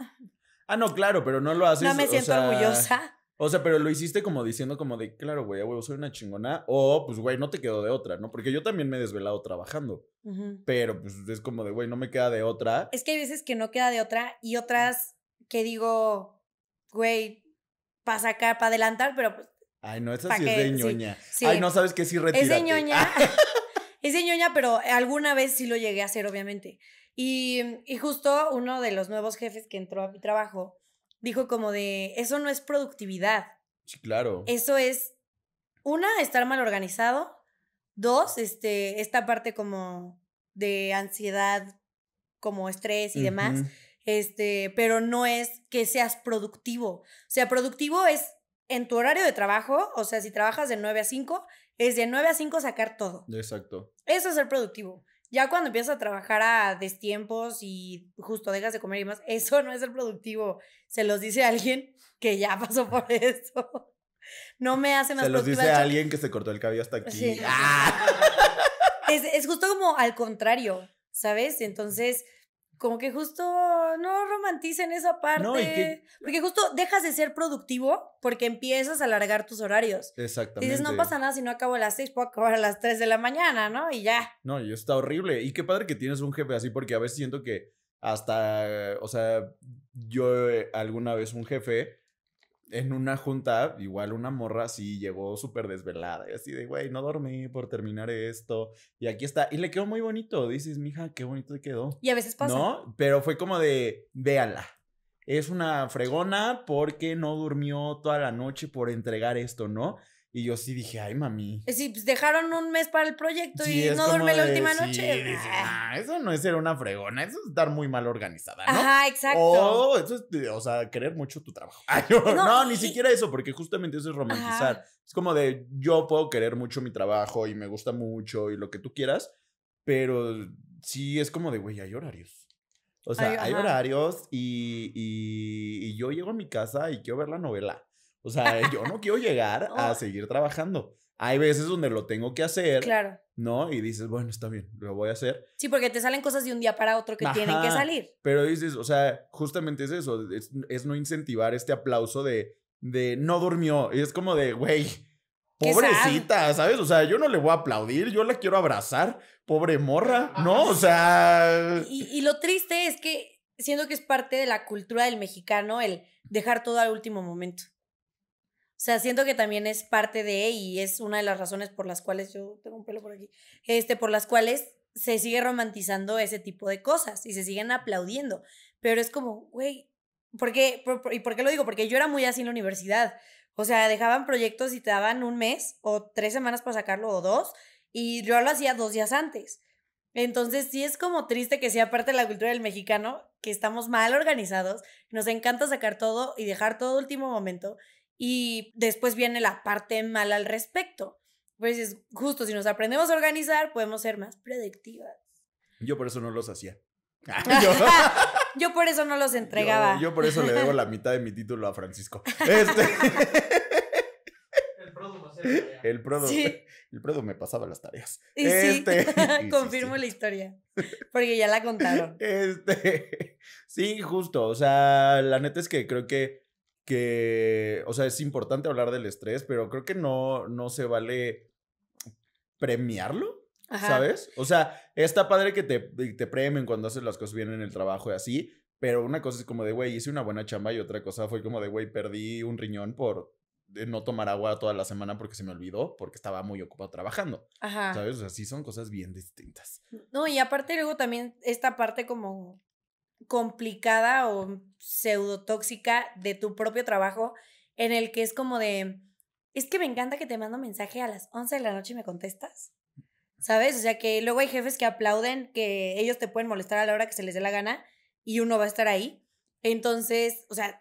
Ah, no, claro, pero no lo haces. No me siento orgullosa. O sea, pero lo hiciste como diciendo como de, claro, güey, güey, soy una chingona. O, pues, güey, no te quedo de otra, ¿no? Porque yo también me he desvelado trabajando. Pero, pues, es como de, güey, no me queda de otra. Es que hay veces que no queda de otra y otras que digo, güey, para sacar, para adelantar, pero... Pues, Ay, no, esa sí es de ñoña. Ay, no, ¿sabes qué? Sí, retírate. Es de ñoña. es de ñoña, pero alguna vez sí lo llegué a hacer, obviamente. Y, y justo uno de los nuevos jefes que entró a mi trabajo dijo como de, eso no es productividad. Sí, claro. Eso es, una, estar mal organizado, dos, este, esta parte como de ansiedad, como estrés y demás, este, pero no es que seas productivo. O sea, productivo es en tu horario de trabajo, o sea, si trabajas de 9 a 5, es de 9 a 5 sacar todo. Exacto. Eso es ser productivo. Ya cuando empiezas a trabajar a destiempos y justo dejas de comer y más, eso no es el productivo. Se los dice alguien que ya pasó por eso. No me hace más Se los dice a alguien que se cortó el cabello hasta aquí. ¡Ah! Es, es, justo como al contrario, ¿sabes? Entonces, como que justo no romanticen esa parte. Porque justo dejas de ser productivo porque empiezas a alargar tus horarios. Exactamente. Dices, no pasa nada si no acabo a las seis, puedo acabar a las tres de la mañana, ¿no? Y ya. No, y está horrible. Y qué padre que tienes un jefe así porque a veces siento que hasta, o sea, yo eh, alguna vez un jefe en una junta, igual una morra así llegó súper desvelada y así de, güey, no dormí por terminar esto. Y aquí está. Y le quedó muy bonito. Dices, mija, qué bonito te quedó. Y a veces pasa. No, pero fue como de, véala. Es una fregona porque no durmió toda la noche por entregar esto, ¿no? Y yo sí dije, ay, mami. Eh, sí, pues dejaron un mes para el proyecto y no duerme la última noche. Ah. eso no es ser una fregona, eso es estar muy mal organizada, ¿no? Ajá, exacto. O, eso es, o sea, querer mucho tu trabajo. no, ni siquiera eso, porque justamente eso es romantizar. Es como de, yo puedo querer mucho mi trabajo y me gusta mucho y lo que tú quieras, pero sí es como de, güey, hay horarios. O sea, hay horarios y, y yo llego a mi casa y quiero ver la novela. O sea, yo no quiero llegar a seguir trabajando. Hay veces donde lo tengo que hacer. Claro. ¿No? Y dices, bueno, está bien, lo voy a hacer. Sí, porque te salen cosas de un día para otro que tienen que salir. Pero dices, o sea, justamente es eso, es, no incentivar este aplauso de, de no durmió. Y es como de, güey, pobrecita, ¿sabes? O sea, yo no le voy a aplaudir, yo la quiero abrazar, pobre morra, ¿no? O sea... Y, y lo triste es que siento que es parte de la cultura del mexicano el dejar todo al último momento. O sea, siento que también es parte de, y es una de las razones por las cuales, yo tengo un pelo por aquí, este, por las cuales se sigue romantizando ese tipo de cosas y se siguen aplaudiendo. Pero es como, güey, ¿por qué? ¿Y por qué lo digo? Porque yo era muy así en la universidad. O sea, dejaban proyectos y te daban un mes o tres semanas para sacarlo o dos, y yo lo hacía dos días antes. Entonces, sí es como triste que sea parte de la cultura del mexicano, que estamos mal organizados, nos encanta sacar todo y dejar todo último momento, y después viene la parte mala al respecto. Pues es justo, si nos aprendemos a organizar, podemos ser más predictivas. Yo por eso no los hacía. Ah, yo. por eso no los entregaba. Yo, por eso le debo la mitad de mi título a Francisco. Este. El prodo, el me pasaba las tareas. Y sí. Este, confirmo la historia, porque ya la contaron. Este, sí, justo, o sea, la neta es que creo que que, o sea, es importante hablar del estrés, pero creo que no, no se vale premiarlo, ¿sabes? O sea, está padre que te, te premien cuando haces las cosas bien en el trabajo y así, pero una cosa es como de, güey, hice una buena chamba y otra cosa fue como de, güey, perdí un riñón por no tomar agua toda la semana porque se me olvidó, porque estaba muy ocupado trabajando. Ajá. ¿Sabes? O sea, sí son cosas bien distintas. No, y aparte luego también esta parte como complicada o pseudotóxica de tu propio trabajo en el que es como de, es que me encanta que te mando mensaje a las 11 de la noche y me contestas. ¿Sabes? O sea que luego hay jefes que aplauden que ellos te pueden molestar a la hora que se les dé la gana y uno va a estar ahí. Entonces, o sea...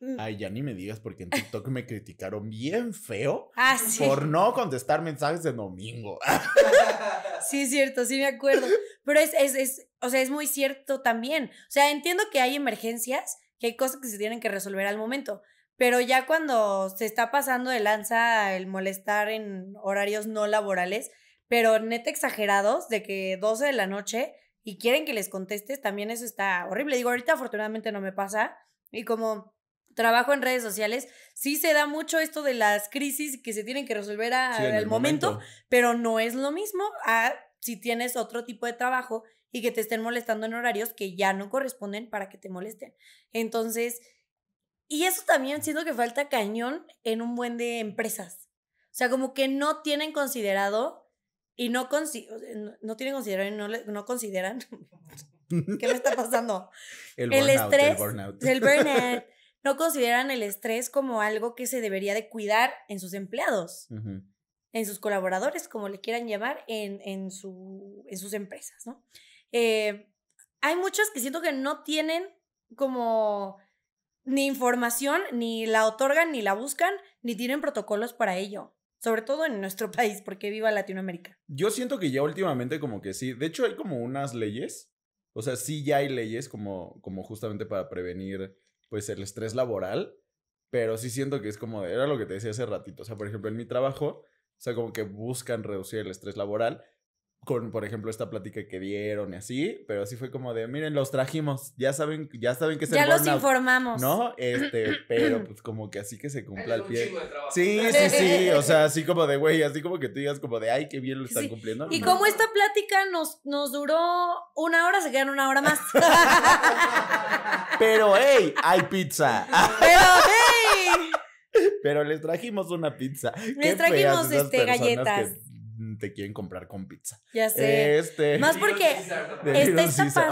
Mm. Ay, ya ni me digas porque en TikTok me criticaron bien feo ah, por no contestar mensajes de domingo. sí, cierto, sí me acuerdo. Pero es, es, o sea, es muy cierto también. O sea, entiendo que hay emergencias, que hay cosas que se tienen que resolver al momento, pero ya cuando se está pasando de lanza el molestar en horarios no laborales, pero neta exagerados de que 12 de la noche y quieren que les contestes, también eso está horrible. Digo, ahorita afortunadamente no me pasa y como trabajo en redes sociales, sí se da mucho esto de las crisis que se tienen que resolver al momento, momento, pero no es lo mismo a ah, si tienes otro tipo de trabajo y que te estén molestando en horarios que ya no corresponden para que te molesten. Entonces, y eso también siento que falta cañón en un buen de empresas. O sea, como que no tienen considerado y no, no tienen considerado no, consideran. ¿Qué me está pasando? el, burnout, estrés. El burnout. El burnout. No consideran el estrés como algo que se debería de cuidar en sus empleados en sus colaboradores, como le quieran llamar, en, en, su, en sus empresas, ¿no? Eh, hay muchas que siento que no tienen como ni información, ni la otorgan, ni la buscan, ni tienen protocolos para ello. Sobre todo en nuestro país, porque viva Latinoamérica. Yo siento que ya últimamente como que sí. De hecho, hay como unas leyes. O sea, sí ya hay leyes como, como justamente para prevenir pues el estrés laboral. Pero sí siento que es como, era lo que te decía hace ratito. O sea, por ejemplo, en mi trabajo, o sea, como que buscan reducir el estrés laboral con, por ejemplo, esta plática que dieron y así, pero así fue como de, miren, los trajimos, ya saben, ya saben que se Ya los informamos. ¿No? Este, pero pues como que así que se cumpla el pie. Sí, sí, sí, o sea, así como de, güey, así como que tú digas como de, ay, qué bien lo están cumpliendo. Y como esta plática nos, nos duró una hora, se quedan una hora más. pero, hey, hay pizza. pero, hey. Pero les trajimos una pizza. Les trajimos este, galletas. Mm, te quieren comprar con pizza. Ya sé. Este, más porque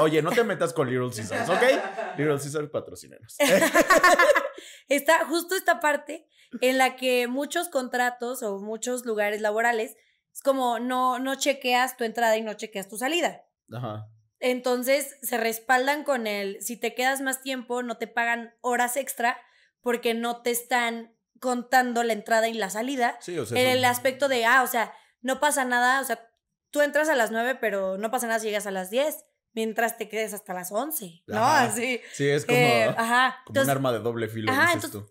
Oye, no te metas con Little Caesars, ¿ok? Little Caesars patrocineros. está justo esta parte en la que muchos contratos o muchos lugares laborales es como no, no chequeas tu entrada y no chequeas tu salida. Ajá. Entonces se respaldan con el si te quedas más tiempo, no te pagan horas extra porque no te están contando la entrada y la salida. en el aspecto de, ah, o sea, no pasa nada, o sea, tú entras a las 9, pero no pasa nada si llegas a las 10, mientras te quedes hasta las 11, ¿no? Así. Sí, es como, eh, un arma de doble filo.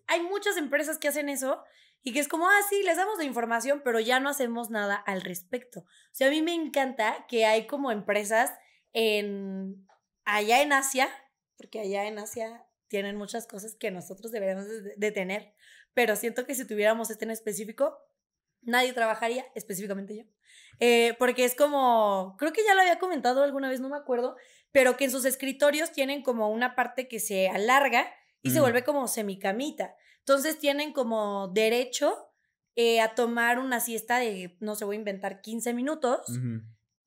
hay muchas empresas que hacen eso y que es como, ah, sí, les damos la información, pero ya no hacemos nada al respecto. O sea, a mí me encanta que hay como empresas en, allá en Asia, porque allá en Asia tienen muchas cosas que nosotros deberíamos de tener pero siento que si tuviéramos este en específico, nadie trabajaría, específicamente yo. Eh, porque es como, creo que ya lo había comentado alguna vez, no me acuerdo, pero que en sus escritorios tienen como una parte que se alarga y se mm. vuelve como semicamita. Entonces tienen como derecho eh, a tomar una siesta de, no se voy a inventar 15 minutos,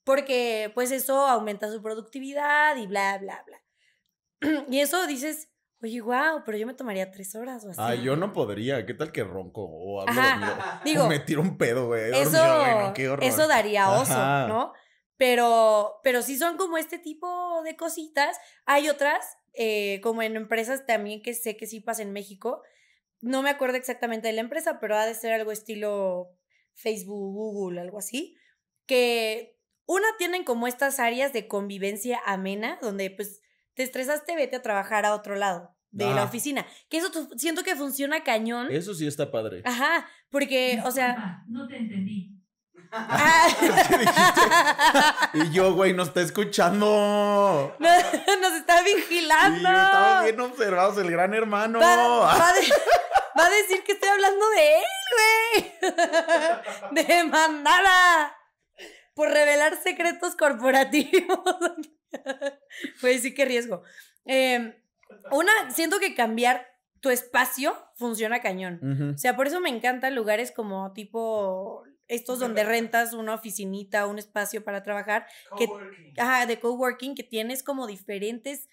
porque pues eso aumenta su productividad y bla, bla, bla. Y eso dices, Oye, wow, pero yo me tomaría tres horas o así. Ah, yo no podría. ¿Qué tal que ronco? O hablo Digo, me tiro un pedo, güey. Eso, eso daría oso, ¿no? Pero, pero sí son como este tipo de cositas. Hay otras, eh, como en empresas también que sé que sí pasa en México. No me acuerdo exactamente de la empresa, pero ha de ser algo estilo Facebook, Google, algo así. Que una tienen como estas áreas de convivencia amena, donde pues te estresaste, vete a trabajar a otro lado de la ah. oficina. Que eso siento que funciona cañón. Eso sí está padre. Ajá, porque, o sea... no te entendí. Ah. y yo, güey, nos está escuchando. Nos, está vigilando. estamos bien observados, el gran hermano. Va, va, a decir que estoy hablando de él, güey. Demandada por revelar secretos corporativos. Pues sí, qué riesgo. Em, una, siento que cambiar tu espacio funciona cañón. O sea, por eso me encantan lugares como tipo estos donde rentas una oficinita, un espacio para trabajar. Que, ajá, de coworking que tienes como diferentes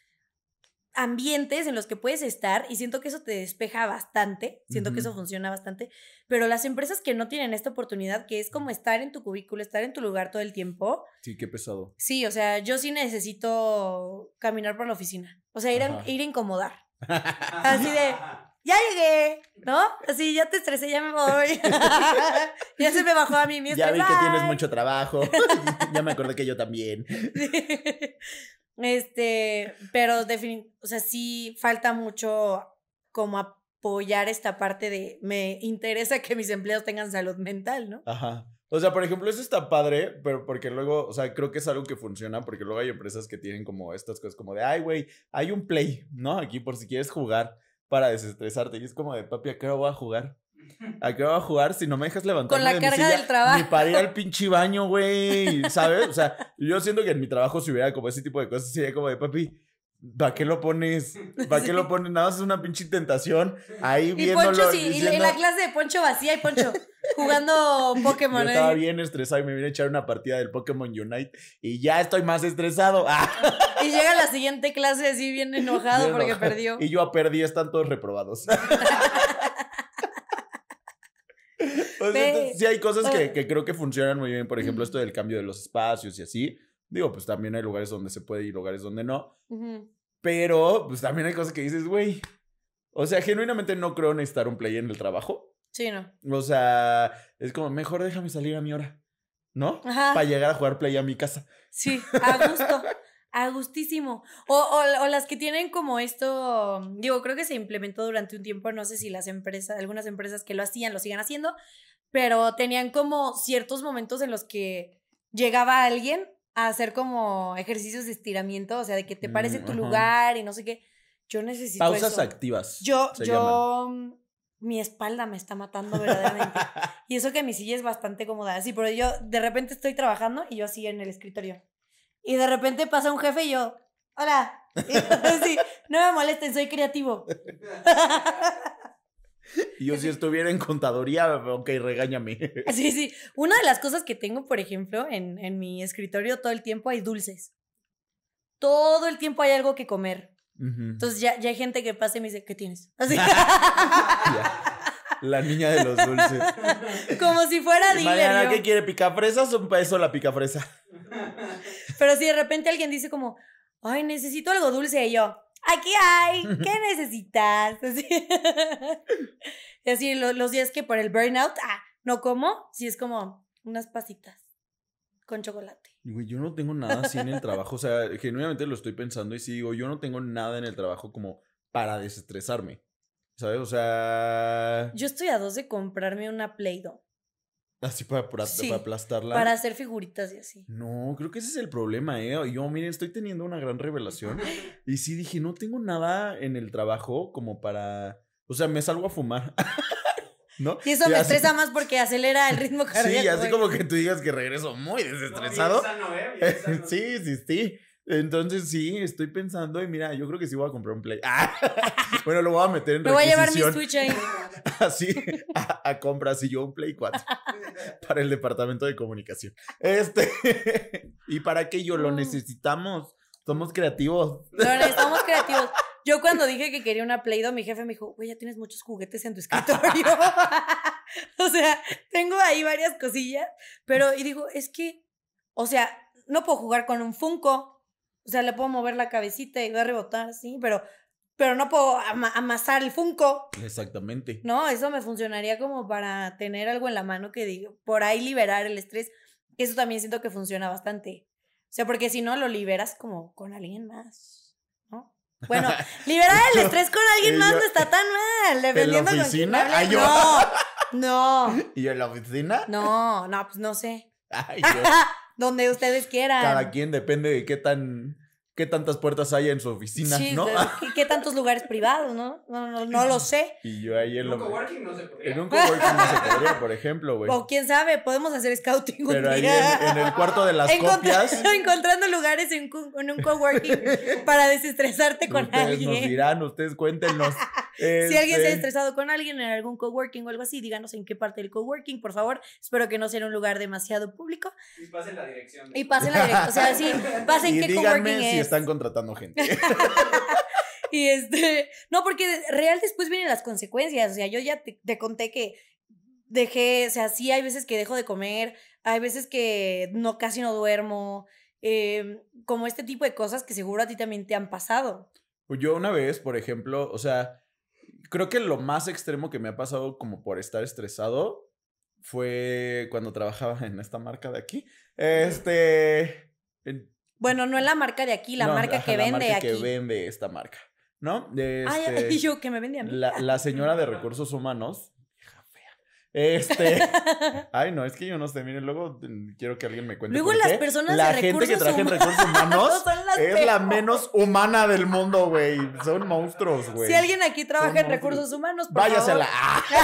ambientes en los que puedes estar y siento que eso te despeja bastante, siento que eso funciona bastante, pero las empresas que no tienen esta oportunidad, que es como estar en tu cubículo, estar en tu lugar todo el tiempo. Sí, qué pesado. Sí, o sea, yo sí necesito caminar por la oficina, o sea, ir ir incomodar. Así de, ya llegué, ¿no? Así, ya te estresé, ya me voy. ya se me bajó a mí mismo. Ya vi que tienes mucho trabajo, ya me acordé que yo también. Sí. Este, pero o sea, sí falta mucho como apoyar esta parte de me interesa que mis empleados tengan salud mental, ¿no? Ajá. O sea, por ejemplo, eso está padre, pero porque luego, o sea, creo que es algo que funciona, porque luego hay empresas que tienen como estas cosas como de, ay, güey, hay un play, ¿no? Aquí por si quieres jugar para desestresarte. Y es como de, papi, ¿a qué hora voy a jugar? ¿A qué voy a jugar si no me dejas levantar Con la carga del trabajo. Ni para ir al pinche baño, güey. ¿Sabes? O sea, yo siento que en mi trabajo si hubiera como ese tipo de cosas, sería como de papi. ¿Para qué lo pones? ¿Para qué lo pones? Nada más es una pinche tentación. Ahí y Poncho, sí, y la clase de Poncho vacía y Poncho jugando Pokémon. Yo estaba ¿eh? bien estresado y me vine a echar una partida del Pokémon Unite y ya estoy más estresado. Y llega la siguiente clase así bien enojado porque perdió. Y yo a perdí, están todos reprobados. O sí hay cosas que, creo que funcionan muy bien. Por ejemplo, esto del cambio de los espacios y así. Digo, pues también hay lugares donde se puede y lugares donde no. Pero, pues también hay cosas que dices, güey. O sea, genuinamente no creo necesitar un play en el trabajo. Sí, no. O sea, es como, mejor déjame salir a mi hora. ¿No? Ajá. Para llegar a jugar play a mi casa. Sí, a gusto. a gustísimo. O, las que tienen como esto, digo, creo que se implementó durante un tiempo, no sé si las empresas, algunas empresas que lo hacían, lo sigan haciendo, pero tenían como ciertos momentos en los que llegaba alguien a hacer como ejercicios de estiramiento, o sea, de que te parece tu mm, lugar y no sé qué. Yo necesito. Pausas activas. Yo, yo. Mi espalda me está matando verdaderamente. y eso que mi silla es bastante cómoda. Sí, pero yo de repente estoy trabajando y yo así en el escritorio. Y de repente pasa un jefe y yo, hola. no me molesten, soy creativo. yo si estuviera en contadoría, ok, regáñame. Sí, sí. Una de las cosas que tengo, por ejemplo, en, en mi escritorio todo el tiempo hay dulces. Todo el tiempo hay algo que comer. Entonces ya, ya hay gente que pasa y me dice, ¿qué tienes? Así. La niña de los dulces. Como si fuera dinero. ¿qué quiere? ¿Pica fresas o un la pica Pero si de repente alguien dice como, ay, necesito algo dulce, y yo, aquí hay, ¿qué necesitas? Así, así los días que por el burnout, ah, no como, si es como unas pasitas con chocolate. yo no tengo nada así en el trabajo, o sea, genuinamente lo estoy pensando y si digo, yo no tengo nada en el trabajo como para desestresarme. ¿Sabes? O sea. Yo estoy a dos de comprarme una Play-Doh. Así para, aplastarla. Para hacer figuritas y así. No, creo que ese es el problema, ¿eh? Yo, miren, estoy teniendo una gran revelación. y sí dije, no tengo nada en el trabajo como para. O sea, me salgo a fumar. ¿No? Y eso me estresa más porque acelera el ritmo cardíaco. Sí, así como que tú digas que regreso muy desestresado. ¿eh? sí, sí, sí. Entonces sí, estoy pensando y mira, yo creo que sí voy a comprar un Play. Bueno, lo voy a meter en Me voy a llevar mi Switch ahí. Así, a, a compras y yo un Play 4 para el departamento de comunicación. Este, y para qué yo lo mm. necesitamos. Somos creativos. somos creativos. Yo cuando dije que quería una play 2 mi jefe me dijo, güey, ya tienes muchos juguetes en tu escritorio. o sea, tengo ahí varias cosillas, pero, y digo, es que, o sea, no puedo jugar con un Funko, o sea, le puedo mover la cabecita y va a rebotar, sí, pero, pero no puedo amasar el Funko. Exactamente. No, eso me funcionaría como para tener algo en la mano que digo, por ahí liberar el estrés. Eso también siento que funciona bastante. O sea, porque si no, lo liberas como con alguien más. Bueno, liberar el estrés con alguien más no está tan mal. Dependiendo ¿En la oficina? Ah, no, no. ¿Y en la oficina? No, no, pues no sé. Ay, yo. donde ustedes quieran. Cada quien depende de qué tan qué tantas puertas hay en su oficina, ¿no? ¿qué, ¿qué, tantos lugares privados, ¿no? No, no, no lo sé. en, un coworking no se podría. En un coworking no se podría, por ejemplo, güey. O quién sabe, podemos hacer scouting un en, el cuarto de las copias. Encontrando lugares en, un coworking para desestresarte con alguien. Ustedes nos dirán, ustedes cuéntenos. Si alguien se ha este, estresado con alguien en algún coworking o algo así, díganos en qué parte del coworking, por favor. Espero que no sea un lugar demasiado público. Y pasen la dirección. Y pasen la dirección. O sea, sí, pasen qué coworking es están contratando gente. y este, no, porque real después vienen las consecuencias. O sea, yo ya te, conté que dejé, o sea, sí hay veces que dejo de comer, hay veces que no casi no duermo, em, como este tipo de cosas que seguro a ti también te han pasado. Pues Yo una vez, por ejemplo, o sea, creo que lo más extremo que me ha pasado como por estar estresado fue cuando trabajaba en esta marca de aquí. Este, en, bueno, no es la marca de aquí, la marca que vende la marca que vende esta marca, ¿no? Este, Ay, y yo, que me vende a mí. La, señora de recursos humanos, este. Ay, no, es que yo no sé. Miren, luego quiero que alguien me cuente. Luego por las personas La gente que traje en recursos humanos es la menos humana del mundo, güey. Son monstruos, güey. Si alguien aquí trabaja en recursos humanos, por Váyasela. Ah. la...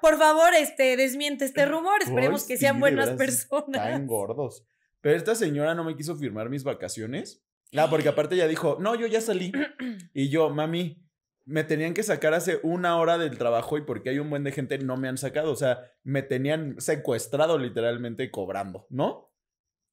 por favor, este, desmiente este rumor. Esperemos que sean buenas personas. Están gordos. Pero esta señora no me quiso firmar mis vacaciones. Ah, porque aparte ya dijo, no, yo ya salí. y yo, mami, me tenían que sacar hace una hora del trabajo y porque hay un buen de gente no me han sacado. O sea, me tenían secuestrado literalmente cobrando, ¿no?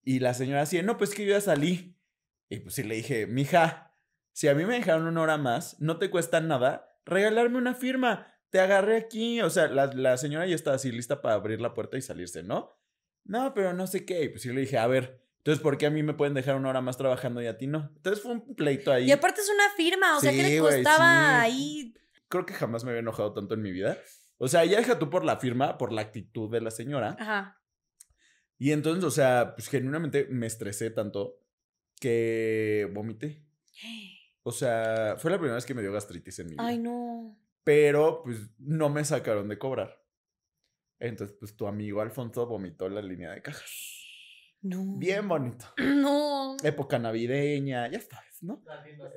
Y la señora decía, no, pues que yo ya salí. Y pues sí le dije, mija, si a mí me dejaron una hora más, no te cuesta nada regalarme una firma. Te agarré aquí. O sea, la, la señora ya está así lista para abrir la puerta y salirse, ¿no? no, pero no sé qué. Y pues yo le dije, a ver, entonces, ¿por qué a mí me pueden dejar una hora más trabajando y a ti no? Entonces fue un pleito ahí. Y aparte es una firma, o sea, ¿qué le costaba ahí? Creo que jamás me había enojado tanto en mi vida. O sea, ya deja tú por la firma, por la actitud de la señora. Ajá. Y entonces, o sea, pues genuinamente me estresé tanto que vomité. O sea, fue la primera vez que me dio gastritis en mi vida. Ay, no. Pero, pues, no me sacaron de cobrar. Entonces, pues tu amigo Alfonso vomitó la línea de cajas. No. Bien bonito. No. Época navideña, ya sabes, ¿no?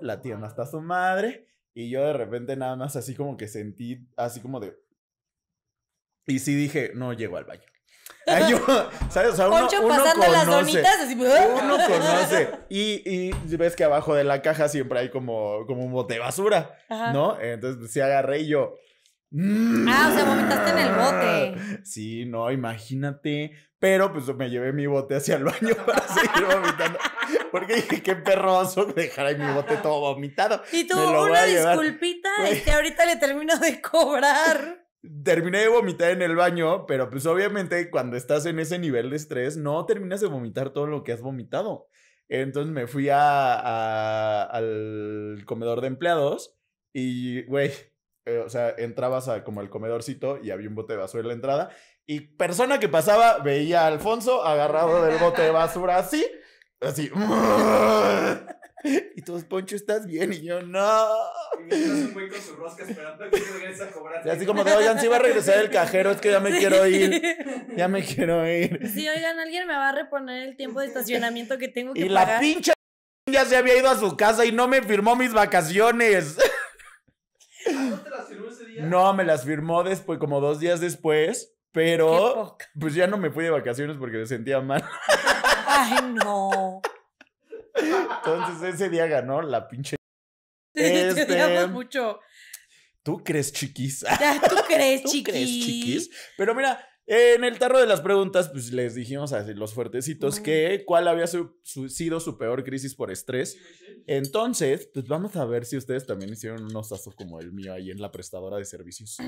La tienda, está su madre. Y yo de repente nada más así como que sentí, así como de... Y sí dije, no llego al baño. ¿sabes? O sea, uno, uno pasando conoce, las así... Uno conoce. Y, y, ves que abajo de la caja siempre hay como, como un bote de basura, ¿no? Entonces, si pues, agarré y yo, Ah, o sea, vomitaste en el bote. Sí, no, imagínate. Pero pues me llevé mi bote hacia el baño para seguir vomitando. Porque dije, qué perroso dejar ahí mi bote todo vomitado. Y tú, una disculpita, es que ahorita le termino de cobrar terminé de vomitar en el baño, pero pues obviamente cuando estás en ese nivel de estrés no terminas de vomitar todo lo que has vomitado. Entonces me fui al comedor de empleados y, güey, eh, o sea, entrabas a como al comedorcito y había un bote de basura en la entrada y persona que pasaba veía a Alfonso agarrado del bote de basura así, así. Y todos, Poncho, ¿estás bien? Y yo, no. Y se fue con su rosca esperando que a cobrar. Y así como de oigan, si va a regresar el cajero, es que ya me quiero ir. Ya me quiero ir. Sí, oigan, alguien me va a reponer el tiempo de estacionamiento que tengo que y pagar. Y la pinche ya se había ido a su casa y no me firmó mis vacaciones. No, me las firmó después, como dos días después, pero pues ya no me fui de vacaciones porque me sentía mal. Ay, no. Entonces ese día ganó la pinche. Este... mucho. ¿Tú crees, chiquis? ¿Tú crees, chiquis? ¿Tú crees, chiquis? Pero mira, en el tarro de las preguntas, pues les dijimos a los fuertecitos que cuál había sido su peor crisis por estrés. Entonces, pues vamos a ver si ustedes también hicieron unos osazo como el mío ahí en la prestadora de servicios.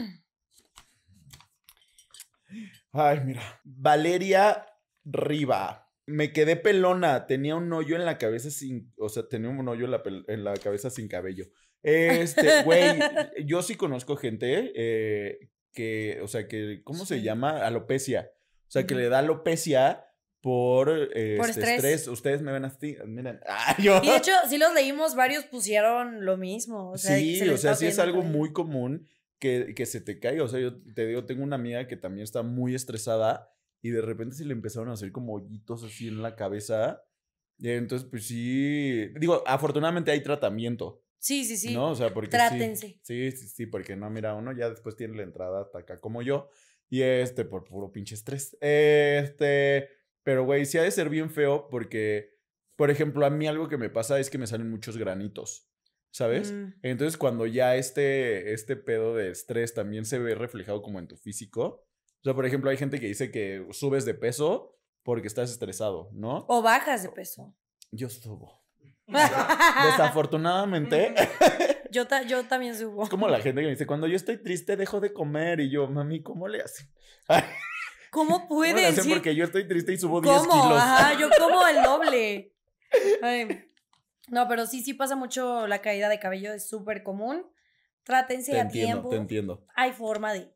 Ay, mira. Valeria Riva. Me quedé pelona, tenía un hoyo en la cabeza sin, o sea, tenía un hoyo en la, cabeza sin cabello. Este, güey, yo sí conozco gente eh, que, o sea, que, ¿cómo se llama? Alopecia. O sea, que le da alopecia por, eh, este, estrés. Ustedes me ven así, miren. Ah, Y de hecho, si los leímos, varios pusieron lo mismo. sí, o sea, sí es algo muy común que, que, se te caiga. O sea, yo te digo, tengo una amiga que también está muy estresada y de repente se le empezaron a hacer como hoyitos así en la cabeza. Y entonces, pues sí, digo, afortunadamente hay tratamiento. Sí, sí, sí. No, o porque Trátense. Sí, sí, sí, porque no, mira, uno ya después tiene la entrada hasta acá como yo. Y este, por puro pinche estrés. Este, pero güey, sí ha de ser bien feo porque, por ejemplo, a mí algo que me pasa es que me salen muchos granitos. ¿Sabes? Mm. Entonces, cuando ya este, este pedo de estrés también se ve reflejado como en tu físico. O sea, por ejemplo, hay gente que dice que subes de peso porque estás estresado, ¿no? O bajas de peso. Yo subo. Desafortunadamente. yo, yo también subo. Es como la gente que me dice, cuando yo estoy triste, dejo de comer. Y yo, mami, ¿cómo le hacen? ¿Cómo puede Porque yo estoy triste y subo 10 kilos. Ajá, yo como el doble. No, pero sí, sí pasa mucho la caída de cabello, es súper común. Trátense a tiempo. Te entiendo. Hay forma de.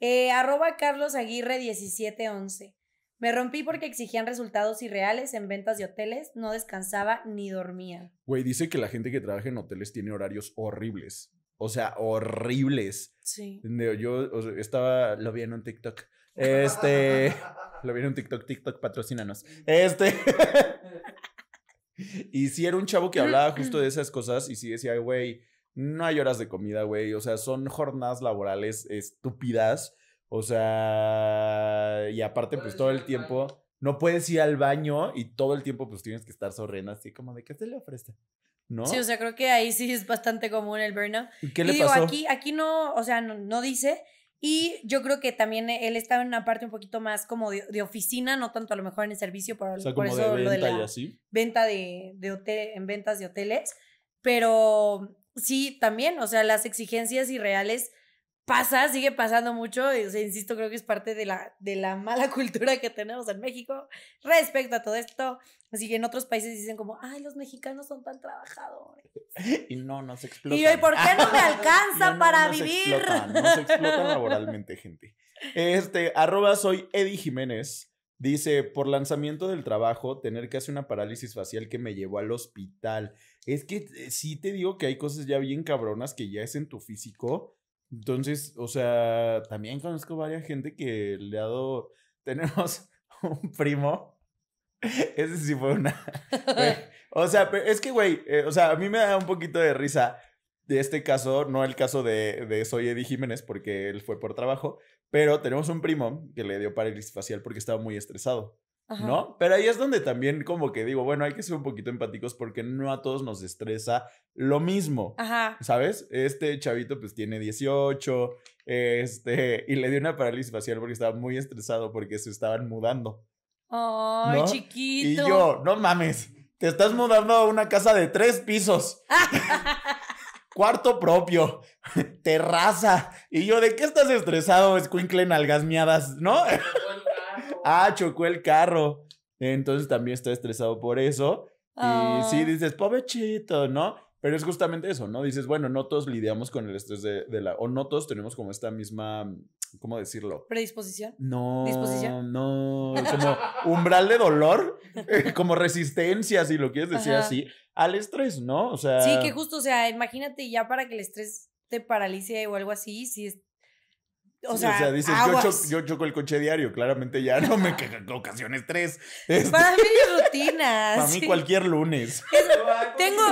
Eh, arroba Carlos Aguirre 1711. Me rompí porque exigían resultados irreales en ventas de hoteles, no descansaba ni dormía. Güey, dice que la gente que trabaja en hoteles tiene horarios horribles. O sea, horribles. Sí. Yo estaba, lo vi en un TikTok. Este, lo vi en un TikTok, TikTok, patrocínanos. Este. y sí era un chavo que hablaba justo de esas cosas y sí decía, güey, no hay horas de comida, güey. O sea, son jornadas laborales estúpidas o sea, y aparte, pues todo el tiempo, no puedes ir al baño y todo el tiempo, pues tienes que estar sorriendo así como de qué se le ofrece. ¿No? Sí, o sea, creo que ahí sí es bastante común el burnout. ¿Y qué le pasó? aquí, aquí no, o sea, no, dice. Y yo creo que también él estaba en una parte un poquito más como de, oficina, no tanto a lo mejor en el servicio, por, eso lo de la venta de, de hotel, en ventas de hoteles. Pero sí, también, o sea, las exigencias irreales pasa, sigue pasando mucho, insisto, creo que es parte de la, de la mala cultura que tenemos en México respecto a todo esto. Así que en otros países dicen como, ay, los mexicanos son tan trabajadores. Y no nos explotan. Y hoy por qué no me alcanza para vivir? No se explotan laboralmente, gente. Este, arroba soy Eddie Jiménez. Dice, por lanzamiento del trabajo, tener que hacer una parálisis facial que me llevó al hospital. Es que eh, sí te digo que hay cosas ya bien cabronas que ya es en tu físico entonces, o sea, también conozco varias gente que le ha dado. Tenemos un primo. Ese sí fue una. o sea, es que, güey, eh, o sea, a mí me da un poquito de risa de este caso, no el caso de, de Soy Eddie Jiménez, porque él fue por trabajo, pero tenemos un primo que le dio parálisis facial porque estaba muy estresado. ¿no? Pero ahí es donde también como que digo, bueno, hay que ser un poquito empáticos porque no a todos nos estresa lo mismo, Ajá. ¿sabes? Este chavito pues tiene 18, este, y le dio una parálisis facial porque estaba muy estresado porque se estaban mudando. Ay, chiquito. Y yo, no mames, te estás mudando a una casa de tres pisos. cuarto propio, terraza. Y yo, ¿de qué estás estresado, escuincle, algazmeadas ¿No? ah, chocó el carro. Entonces también está estresado por eso. Y sí, ah. dices, pobrecito, ¿no? Pero es justamente eso, ¿no? Dices, bueno, no todos lidiamos con el estrés de, la... O no todos tenemos como esta misma ¿cómo decirlo? Predisposición. No. Disposición. No, como umbral de dolor, eh, como resistencia, si lo quieres decir así, al estrés, ¿no? O sea. Sí, que justo, o sea, imagínate ya para que el estrés te paralice o algo así, si es, o sea, dices, yo choco, el coche diario, claramente ya no me ocasión estrés. Para mí rutinas. Para mí cualquier lunes. tengo,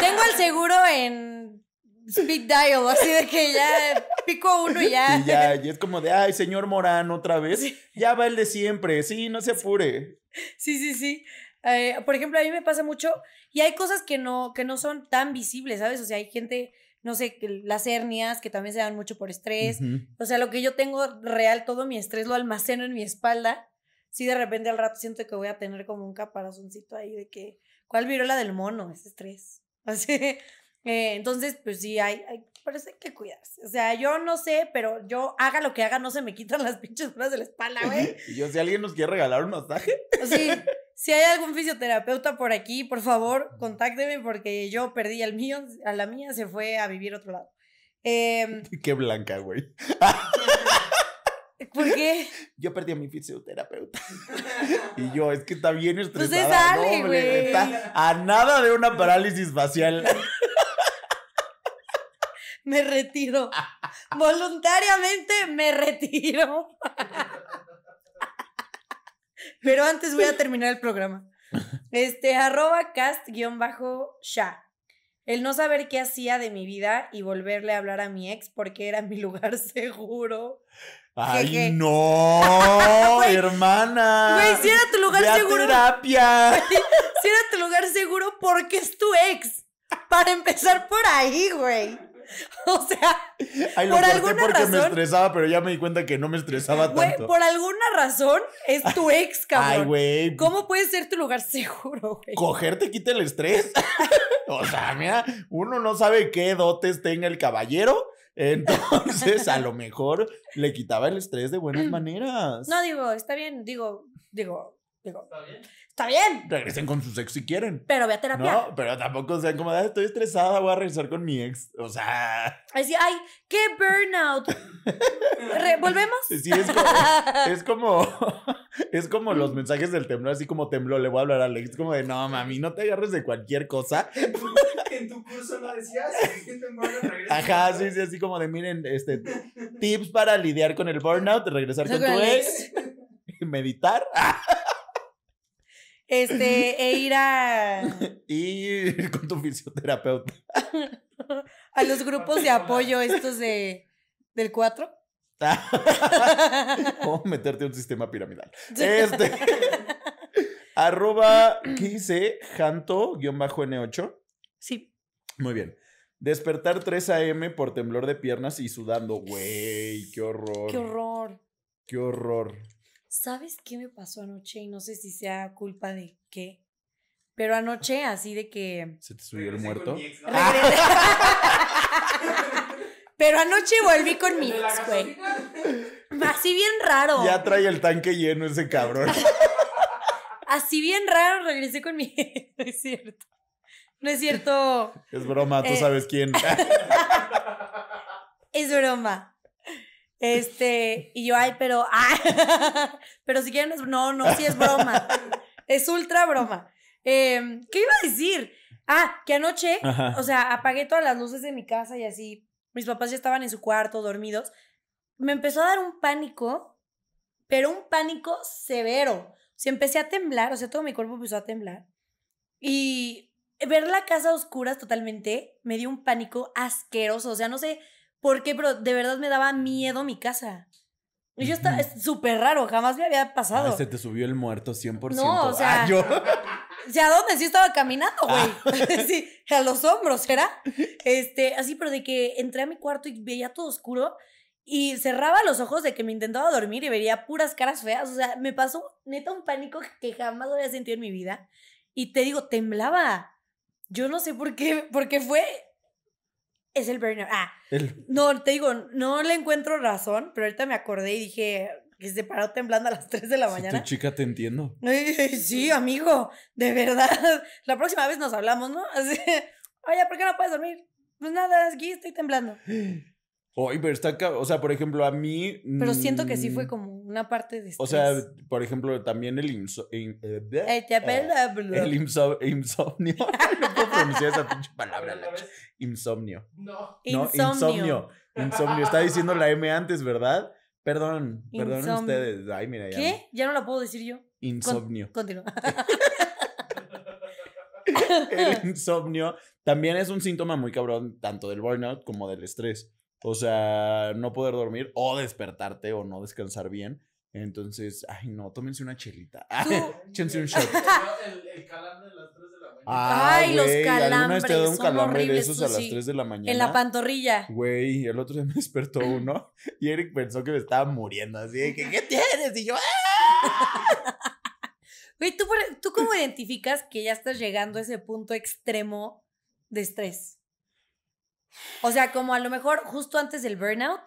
tengo el seguro en speed dial, así de que ya pico uno y ya. Y ya, y es como de, ay, señor Morán, otra vez. Ya va el de siempre, sí, no se apure. Sí, sí, sí. Eh, por ejemplo, a mí me pasa mucho y hay cosas que no, que no son tan visibles, ¿sabes? O sea, hay gente no sé, las hernias, que también se dan mucho por estrés. O sea, lo que yo tengo real, todo mi estrés lo almaceno en mi espalda. Si de repente al rato siento que voy a tener como un caparazoncito ahí de que, ¿cuál virola del mono? Es estrés. Así, eh, entonces, pues sí, hay, hay, parece que cuidarse. O sea, yo no sé, pero yo haga lo que haga, no se me quitan las pinches horas de la espalda, güey. y yo, si alguien nos quiere regalar un masaje. sí si hay algún fisioterapeuta por aquí, por favor, contácteme porque yo perdí al mío, a la mía se fue a vivir otro lado. Em, qué blanca, güey. ¿Por qué? Yo perdí a mi fisioterapeuta. y yo, es que está bien pues estresada. dale, no, a nada de una parálisis facial. me retiro. Voluntariamente me retiro. Pero antes voy a terminar el programa. Este, arroba cast-sha. El no saber qué hacía de mi vida y volverle a hablar a mi ex porque era mi lugar seguro. ¡Ay, no! ¡Hermana! Güey, si era tu lugar seguro. terapia! si era tu lugar seguro, porque es tu ex? Para empezar por ahí, güey. o sea, Ay, lo por porque me estresaba, pero ya me di cuenta que no me estresaba tanto. por alguna razón es tu ex, cabrón. Ay, güey. ¿Cómo puede ser tu lugar seguro, güey? Coger te quita el estrés. o sea, mira, uno no sabe qué dotes tenga el caballero. Entonces, a lo mejor le quitaba el estrés de buenas mm. maneras. No, digo, está bien, digo, digo, ¿está bien? Está bien. Regresen con sus ex si quieren. Pero ve a terapia. No, pero tampoco sean como, ah, estoy estresada, voy a regresar con mi ex. O sea. Así, ay, qué burnout. ¿Volvemos? Sí, es como, es como, los mensajes del temblor, así como tembló, le voy a hablar a Alex, como de, no, mami, no te agarres de cualquier cosa. en tu curso no decías que Ajá, sí, sí, así como de miren, este tips para lidiar con el burnout, regresar con tu ex, meditar. Este, e ir a. Y ir con tu fisioterapeuta. a los grupos de apoyo, estos de. del 4. o meterte en un sistema piramidal. Este. arroba 15 janto-n8. Sí. Muy bien. Despertar 3 a.m. por temblor de piernas y sudando. Güey, qué horror. Qué horror. Qué horror. ¿Sabes qué me pasó anoche? Y no sé si sea culpa de qué. Pero anoche, así de que. ¿Se te subió el muerto? Pero anoche volví con mi ex, güey. Así bien raro. Ya trae el tanque lleno ese cabrón. así bien raro regresé con mi ex. No es cierto. No es cierto. Es broma, tú eh. sabes quién. es broma. Este, y yo, ay, pero, ah, pero si quieren, no, no, si es broma. Es ultra broma. Em, ¿Qué iba a decir? Ah, que anoche, o sea, apagué todas las luces de mi casa y así. Mis papás ya estaban en su cuarto, dormidos. Me empezó a dar un pánico, pero un pánico severo. O sea, empecé a temblar, o sea, todo mi cuerpo empezó a temblar. Y ver la casa oscura oscuras totalmente me dio un pánico asqueroso. O sea, no sé porque, Pero de verdad me daba miedo mi casa. Y yo estaba, es súper raro, jamás me había pasado. se te subió el muerto 100%. No, o sea, ¿a dónde? Sí estaba caminando, güey. Ah. sí, a los hombros, ¿era? Este, así, pero de que entré a mi cuarto y veía todo oscuro y cerraba los ojos de que me intentaba dormir y veía puras caras feas. O sea, me pasó neta un pánico que jamás había sentido en mi vida. Y te digo, temblaba. Yo no sé por qué, porque fue es el burner. Ah, no, te digo, no le encuentro razón, pero ahorita me acordé y dije que se paró temblando a las 3 de la mañana. tu chica, te entiendo. sí, amigo, de verdad. La próxima vez nos hablamos, ¿no? Así, oye, ¿por qué no puedes dormir? Pues nada, aquí estoy temblando. Oye, pero está, o sea, por ejemplo, a mí... Pero siento que sí fue mm, como una parte de... Estrés. O sea, por ejemplo, también el, eh, eh, eh, insomnio. el insomnio. no puedo pronunciar esa pinche palabra. Insomnio. No. Insomnio. Insomnio. Insomnio. Está diciendo la M antes, ¿verdad? Perdón, perdón ustedes. Ay, mira, ya. ¿Qué? Ya no la puedo decir yo. Insomnio. continúa. el insomnio también es un síntoma muy cabrón, tanto del burnout como del estrés. O sea, no poder dormir o despertarte o no descansar bien. Entonces, ay, no, tómense una chelita. Échense un shot. El, calambre de las 3 de la mañana. Ah, ay, los calambres. son horribles. te un calambre de esos a las 3 de la mañana? En la pantorrilla. Güey, el otro día me despertó uno y Eric pensó que me estaba muriendo. Así que, ¿qué tienes? Y yo, ah". Güey, ¿tú, ¿tú cómo identificas que ya estás llegando a ese punto extremo de estrés? O sea, como a lo mejor justo antes del burnout,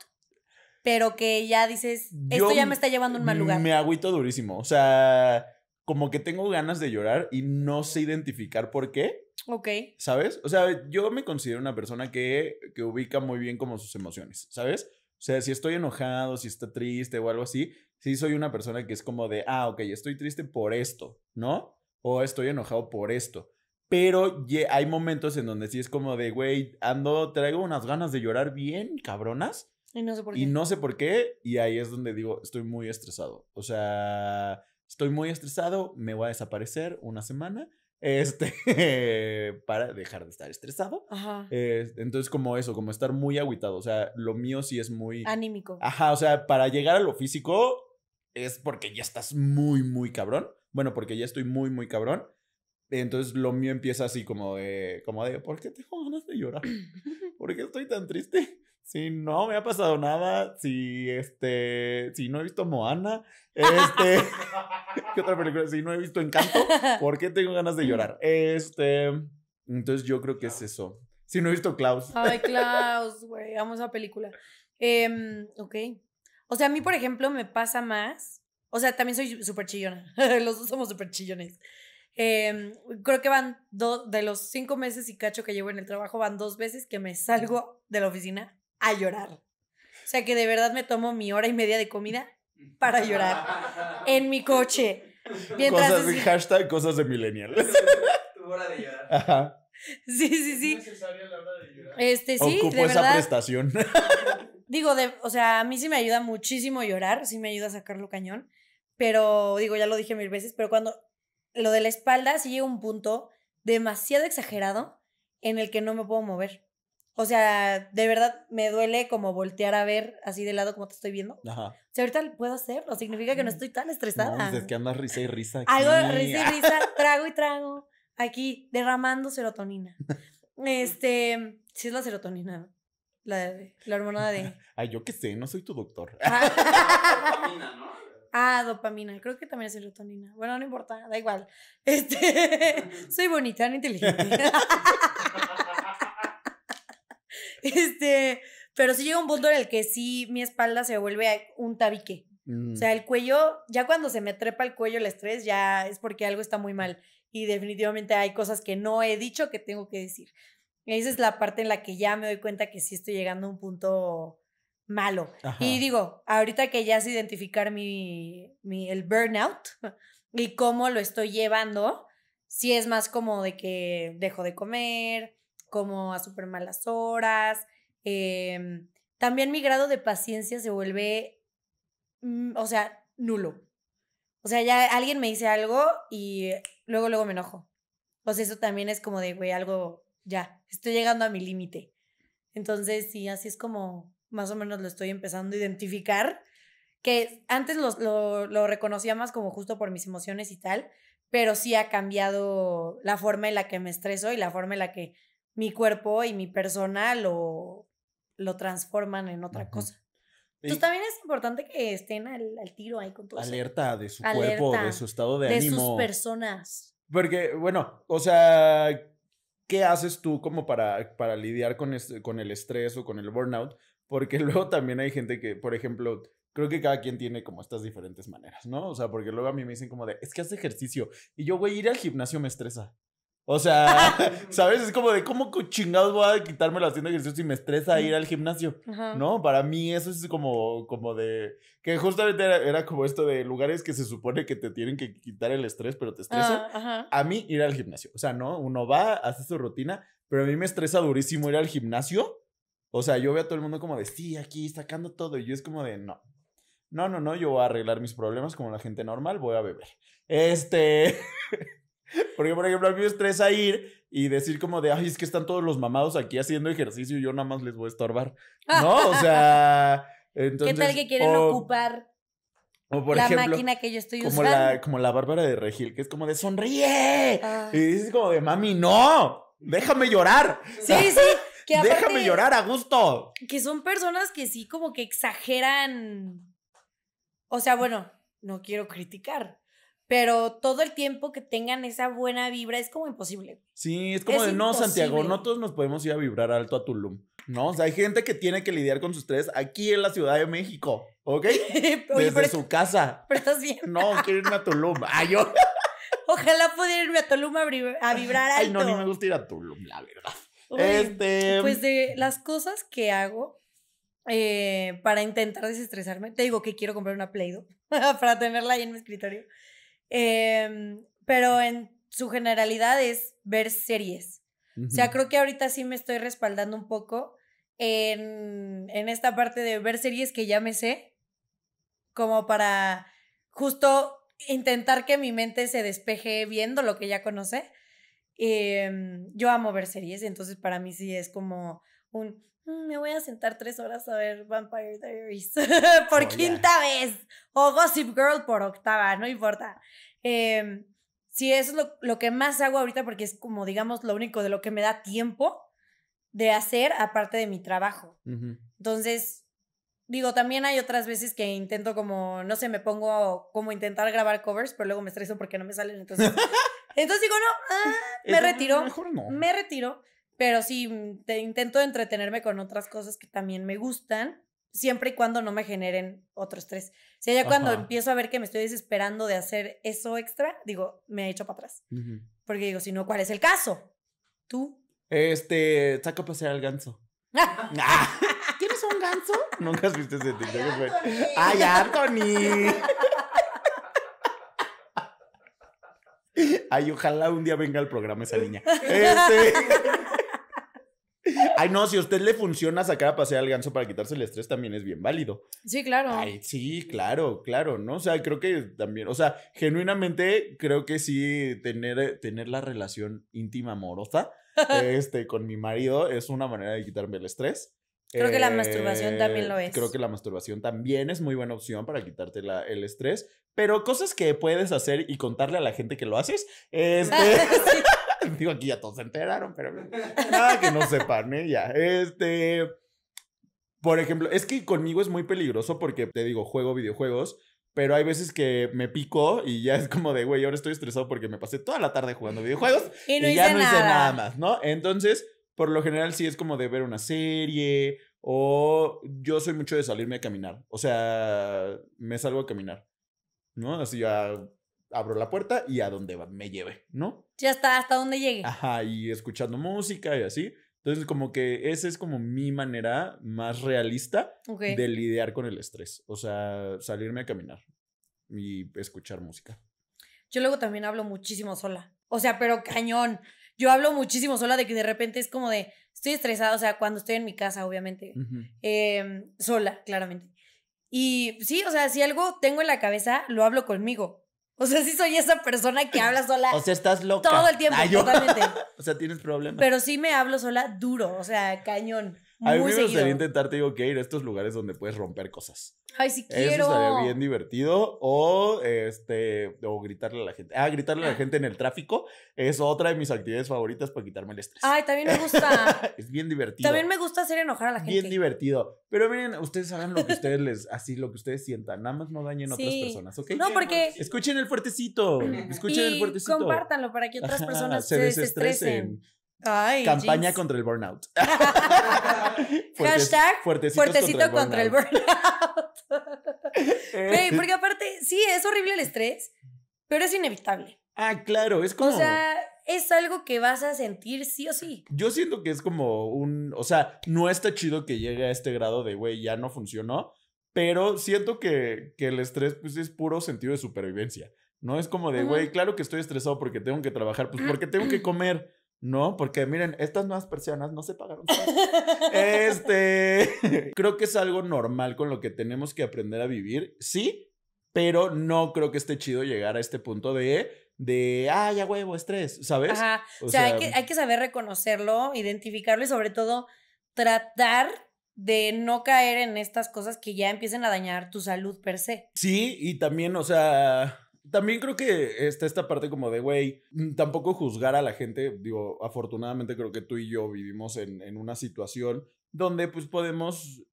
pero que ya dices, esto ya me está llevando a un mal lugar. Me agüito durísimo. O sea, como que tengo ganas de llorar y no sé identificar por qué. Ok. ¿Sabes? O sea, yo me considero una persona que, que ubica muy bien como sus emociones, ¿sabes? O sea, si estoy enojado, si está triste o algo así, sí soy una persona que es como de, ah, ok, estoy triste por esto, ¿no? O estoy enojado por esto. Pero hay momentos en donde sí es como de, güey, ando, traigo unas ganas de llorar bien, cabronas. Y no sé por qué. Y no sé por qué. Y ahí es donde digo, estoy muy estresado. O sea, estoy muy estresado, me voy a desaparecer una semana. Este, para dejar de estar estresado. Ajá. entonces, como eso, como estar muy aguitado. O sea, lo mío sí es muy. Anímico. Ajá, o sea, para llegar a lo físico es porque ya estás muy, muy cabrón. Bueno, porque ya estoy muy, muy cabrón. Entonces lo mío empieza así como de, como digo ¿por qué tengo ganas de llorar? ¿Por qué estoy tan triste? Si no me ha pasado nada, si este, si no he visto Moana, este, ¿qué otra película? Si no he visto Encanto, ¿por qué tengo ganas de llorar? Este, entonces yo creo que es eso. Si no he visto Klaus. Ay, Klaus, güey, vamos a película. Em, ok. O sea, a mí, por ejemplo, me pasa más. O sea, también soy súper chillona. Los dos somos súper chillones. Em, creo que van dos, de los cinco meses y cacho que llevo en el trabajo, van dos veces que me salgo de la oficina a llorar. O sea que de verdad me tomo mi hora y media de comida para llorar en mi coche. cosas, Hashtag cosas de millennial. Tu hora de llorar. Ajá. Sí, sí, sí. ¿Es la de llorar? Este, sí, Ocupo esa prestación. Digo, de, o sea, a mí sí me ayuda muchísimo llorar, sí me ayuda a sacarlo cañón, pero digo, ya lo dije mil veces, pero cuando lo de la espalda sí llega un punto demasiado exagerado en el que no me puedo mover. O sea, de verdad me duele como voltear a ver así de lado como te estoy viendo. Ajá. O ahorita puedo hacerlo, significa que no estoy tan estresada. No, es que andas risa y risa. risa y risa, trago y trago, aquí derramando serotonina. Este, si es la serotonina, la, la hormona de... Ay, yo qué sé, no soy tu doctor. Ah. Ah, dopamina. Creo que también es serotonina. Bueno, no importa, da igual. Este, soy bonita, no inteligente. este, pero sí llega un punto en el que sí mi espalda se vuelve un tabique. O sea, mm. el cuello, ya cuando se me trepa el cuello el estrés, ya es porque algo está muy mal. Y definitivamente hay cosas que no he dicho que tengo que decir. esa es la parte en la que ya me doy cuenta que sí estoy llegando a un punto malo. Y digo, ahorita que ya sé identificar mi, el burnout y cómo lo estoy llevando, si es más como de que dejo de comer, como a súper malas horas. Em, también mi grado de paciencia se vuelve, mm, o sea, nulo. O sea, ya alguien me dice algo y luego, luego me enojo. O sea, eso también es como de, güey, algo ya, estoy llegando a mi límite. Entonces, sí, así es como más o menos lo estoy empezando a identificar, que antes lo, lo, reconocía más como justo por mis emociones y tal, pero sí ha cambiado la forma en la que me estreso y la forma en la que mi cuerpo y mi persona lo, lo transforman en otra cosa. Entonces también es importante que estén al, tiro ahí con todo. Alerta de su cuerpo, de su estado de, de ánimo. De sus personas. Porque, bueno, o sea, ¿qué haces tú como para, para lidiar con, este, con el estrés o con el burnout? Porque luego también hay gente que, por ejemplo, creo que cada quien tiene como estas diferentes maneras, ¿no? O sea, porque luego a mí me dicen como de, es que hace ejercicio. Y yo, güey, ir al gimnasio me estresa. O sea, ¿sabes? Es como de cómo chingados voy a quitarme la haciendo ejercicio si me estresa ir al gimnasio, ¿no? Para mí eso es como, como de... Que justamente era, como esto de lugares que se supone que te tienen que quitar el estrés, pero te estresa. Ah, a mí ir al gimnasio. O sea, ¿no? Uno va, hace su rutina, pero a mí me estresa durísimo ir al gimnasio o sea, yo veo a todo el mundo como de, sí, aquí sacando todo. Y yo es como de, no. No, no, no, yo voy a arreglar mis problemas como la gente normal, voy a beber. Este. Porque, por ejemplo, a mí me estresa ir y decir como de, ay, es que están todos los mamados aquí haciendo ejercicio y yo nada más les voy a estorbar. No, o sea. Entonces, ¿Qué tal que quieren ocupar la máquina que yo estoy como usando? La, como la Bárbara de Regil, que es como de, sonríe. Ah. Y dices como de, mami, no, déjame llorar. Sí, sí. Déjame llorar a gusto. Que son personas que sí como que exageran. O sea, bueno, no quiero criticar, pero todo el tiempo que tengan esa buena vibra es como imposible. Sí, es como de no, Santiago, no todos nos podemos ir a vibrar alto a Tulum. No, o sea, hay gente que tiene que lidiar con sus tres aquí en la Ciudad de México, ¿ok? Desde su casa. Pero estás bien. No, quiero irme a Tulum. yo. Ojalá pudiera irme a Tulum a, vibrar alto. Ay, no, ni me gusta ir a Tulum, la verdad. Este, pues mm. de las cosas que hago eh, para intentar desestresarme, te digo que quiero comprar una Play-Doh para tenerla ahí en mi escritorio. Em, pero en su generalidad es ver series. O sea, creo que ahorita sí me estoy respaldando un poco en, en esta parte de ver series que ya me sé, como para justo intentar que mi mente se despeje viendo lo que ya conoce. Em, yo amo ver series, entonces para mí sí es como un, mm, me voy a sentar tres horas a ver Vampire Diaries por oh, quinta vez o Gossip Girl por octava, no importa. Eh, em, sí, eso es lo, lo, que más hago ahorita porque es como, digamos, lo único de lo que me da tiempo de hacer aparte de mi trabajo. Entonces, digo, también hay otras veces que intento como, no sé, me pongo como intentar grabar covers, pero luego me estreso porque no me salen, entonces Entonces digo, no, ah, me retiro. Me retiro, pero sí, mm, intento entretenerme con otras cosas que también me gustan, siempre y cuando no me generen otro estrés. Si ya cuando empiezo a ver que me estoy desesperando de hacer eso extra, digo, me hecho para atrás. Porque digo, si no, ¿cuál es el caso? Tú. Este, saca a pasear al ganso. Ah. ¿Tienes un ganso? Nunca has visto ese TikTok. Ay, Anthony. Anthony. Ay, ojalá un día venga al programa esa niña. Este Ay, no, si a usted le funciona sacar a pasear al ganso para quitarse el estrés, también es bien válido. Sí, claro. sí, claro, claro, ¿no? O sea, creo que también, o sea, genuinamente creo que sí, tener, tener la relación íntima amorosa este, con mi marido es una manera de quitarme el estrés. Creo que la eh, masturbación también lo es. Creo que la masturbación también es muy buena opción para quitarte la, el estrés. Pero cosas que puedes hacer y contarle a la gente que lo haces. Este, Digo, aquí ya todos se enteraron, pero nada que no sepan, ¿eh? Ya. Este. Por ejemplo, es que conmigo es muy peligroso porque te digo, juego videojuegos. Pero hay veces que me pico y ya es como de, güey, ahora estoy estresado porque me pasé toda la tarde jugando videojuegos y, no ya no hice nada más, ¿no? Entonces, por lo general sí es como de ver una serie o yo soy mucho de salirme a caminar. O sea, me salgo a caminar, ¿no? Así ya abro la puerta y a donde me lleve, ¿no? Ya está, hasta donde llegue. Ajá, y escuchando música y así. Entonces, como que esa es como mi manera más realista de lidiar con el estrés. O sea, salirme a caminar y escuchar música. Yo luego también hablo muchísimo sola. O sea, pero cañón yo hablo muchísimo sola de que de repente es como de, estoy estresada, o sea, cuando estoy en mi casa, obviamente, em, sola, claramente. Y sí, o sea, si algo tengo en la cabeza, lo hablo conmigo. O sea, sí soy esa persona que habla sola. O sea, estás loca. Todo el tiempo, totalmente. o sea, tienes problemas. Pero sí me hablo sola duro, o sea, cañón. A mí me gustaría intentar, digo, que ir a estos lugares donde puedes romper cosas. Ay, si quiero. Eso bien divertido. O, este, o gritarle a la gente. Ah, gritarle a la ah. gente en el tráfico es otra de mis actividades favoritas para quitarme el estrés. Ay, también me gusta. es bien divertido. También me gusta hacer enojar a la gente. Bien divertido. Pero miren, ustedes hagan lo que ustedes les, así lo que ustedes sientan. Nada más no dañen a otras personas, ¿ok? No, porque. Escuchen el fuertecito. Escuchen el fuertecito. Compártanlo para que otras personas se, desestresen. Campaña contra el burnout. Hashtag fuertecito contra, el burnout. Eh. porque aparte, sí, es horrible el estrés, pero es inevitable. Ah, claro, es como. O sea, es algo que vas a sentir sí o sí. Yo siento que es como un. O sea, no está chido que llegue a este grado de, güey, ya no funcionó, pero siento que, que el estrés, pues, es puro sentido de supervivencia. No es como de, güey, claro que estoy estresado porque tengo que trabajar, pues porque tengo que comer. No, porque miren, estas nuevas persianas no se pagaron. este, creo que es algo normal con lo que tenemos que aprender a vivir, sí, pero no creo que esté chido llegar a este punto de, de, ah, ya huevo, estrés, ¿sabes? O, sea, hay, que, hay que saber reconocerlo, identificarlo y sobre todo tratar de no caer en estas cosas que ya empiecen a dañar tu salud per se. Sí, y también, o sea, también creo que está esta parte como de, güey, mm, tampoco juzgar a la gente. Digo, afortunadamente creo que tú y yo vivimos en, en una situación donde pues podemos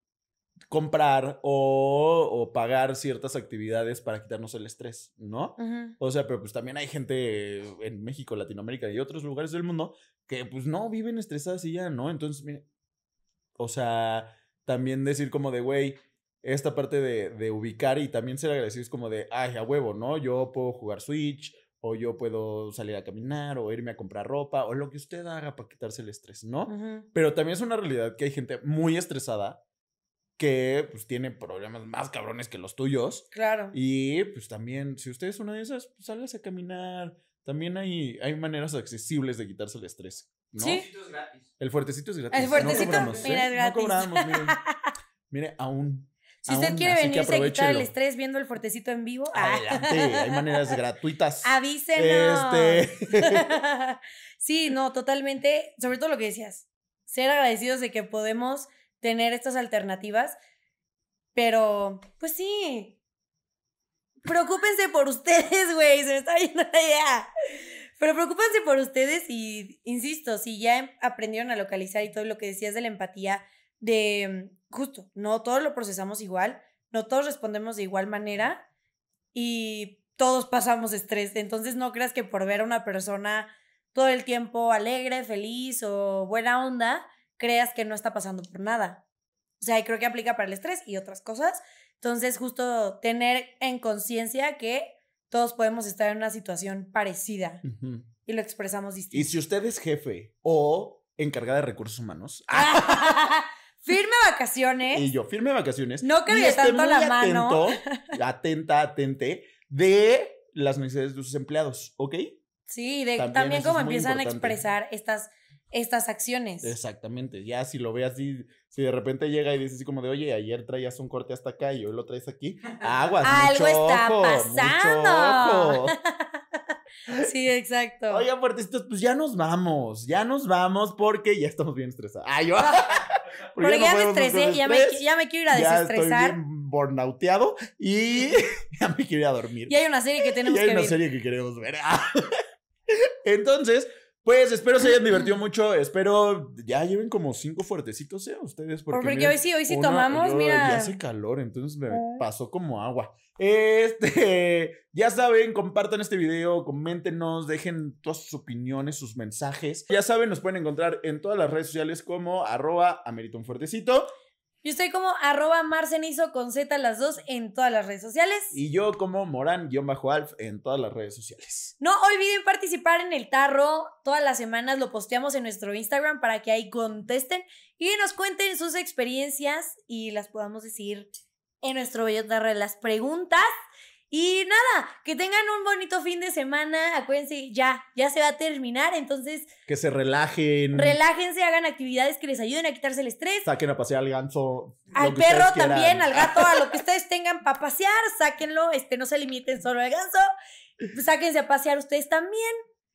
comprar o, o, pagar ciertas actividades para quitarnos el estrés, ¿no? O sea, pero pues también hay gente en México, Latinoamérica y otros lugares del mundo que pues no viven estresadas y ya, ¿no? Entonces, mire, o sea, también decir como de, güey, esta parte de, de ubicar y también ser agradecidos como de, ay, a huevo, ¿no? Yo puedo jugar Switch o yo puedo salir a caminar o irme a comprar ropa o lo que usted haga para quitarse el estrés, ¿no? Pero también es una realidad que hay gente muy estresada que pues tiene problemas más cabrones que los tuyos. Claro. Y pues también, si usted es una de esas, pues a caminar. También hay, hay maneras accesibles de quitarse el estrés. ¿no? Sí. El fuertecito es gratis. El fuertecito, no cobramos, ¿eh? mira, es gratis. Mire, aún. Si usted quiere venirse a quitar el estrés viendo el fuertecito en vivo, ah. adelante, hay maneras gratuitas. Avísenos. Este. sí, no, totalmente. Sobre todo lo que decías, ser agradecidos de que podemos tener estas alternativas, pero pues sí. Preocúpense por ustedes, güey, se me está yendo la idea. Pero preocúpense por ustedes y, insisto, si ya aprendieron a localizar y todo lo que decías de la empatía, de justo, no todos lo procesamos igual, no todos respondemos de igual manera y todos pasamos estrés. Entonces no creas que por ver a una persona todo el tiempo alegre, feliz o buena onda, creas que no está pasando por nada. O sea, y creo que aplica para el estrés y otras cosas. Entonces, justo tener en conciencia que todos podemos estar en una situación parecida y lo expresamos distinto. Y si usted es jefe o encargada de recursos humanos, ¡ah! Firme vacaciones. Y yo, firme vacaciones. No que le tanto la mano. Atenta, atente de las necesidades de sus empleados, ¿ok? Sí, de, también, cómo como empiezan a expresar estas, estas acciones. Exactamente, ya si lo ve así, si de repente llega y dice así como de, oye, ayer traías un corte hasta acá y hoy lo traes aquí, aguas, Algo está pasando. ojo. Sí, exacto. Oye, fuertecitos, pues ya nos vamos, ya nos vamos porque ya estamos bien estresados. Ay, yo... Porque, ya, me estresé, ya me, ya me, quiero ir a ya desestresar. Estoy bien burnouteado y ya me quiero ir a dormir. Y hay una serie que tenemos que ver. Y Hay una serie que queremos ver. Entonces, pues espero se hayan divertido mucho. Espero ya lleven como cinco fuertecitos, ¿eh? Ustedes. Porque, porque hoy sí, hoy sí tomamos, mira. Ya hace calor, entonces me ah. pasó como agua. Este, ya saben, compartan este video, coméntenos, dejen todas sus opiniones, sus mensajes. Ya saben, nos pueden encontrar en todas las redes sociales como arroba ameritonfuertecito. Yo estoy como arroba marcenizo con Z las dos en todas las redes sociales. Y yo como morán-alf en todas las redes sociales. No olviden participar en el tarro. Todas las semanas lo posteamos en nuestro Instagram para que ahí contesten y nos cuenten sus experiencias y las podamos decir en nuestro bello tarro de las preguntas. Y nada, que tengan un bonito fin de semana. Acuérdense, ya, ya se va a terminar. Entonces. Que se relajen. Relájense, hagan actividades que les ayuden a quitarse el estrés. Saquen a pasear al ganso. Al perro también, al gato, a lo que ustedes tengan para pasear, sáquenlo. Este, no se limiten solo al ganso. Sáquense a pasear ustedes también.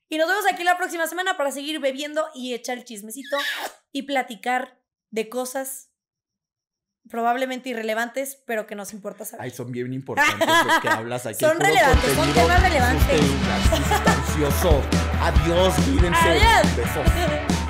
Y nos vemos aquí la próxima semana para seguir bebiendo y echar el chismecito y platicar de cosas probablemente irrelevantes, pero que nos importa saber. Ay, son bien importantes los que hablas aquí. Son relevantes, son temas relevantes. Adiós, cuídense. Adiós. Besos.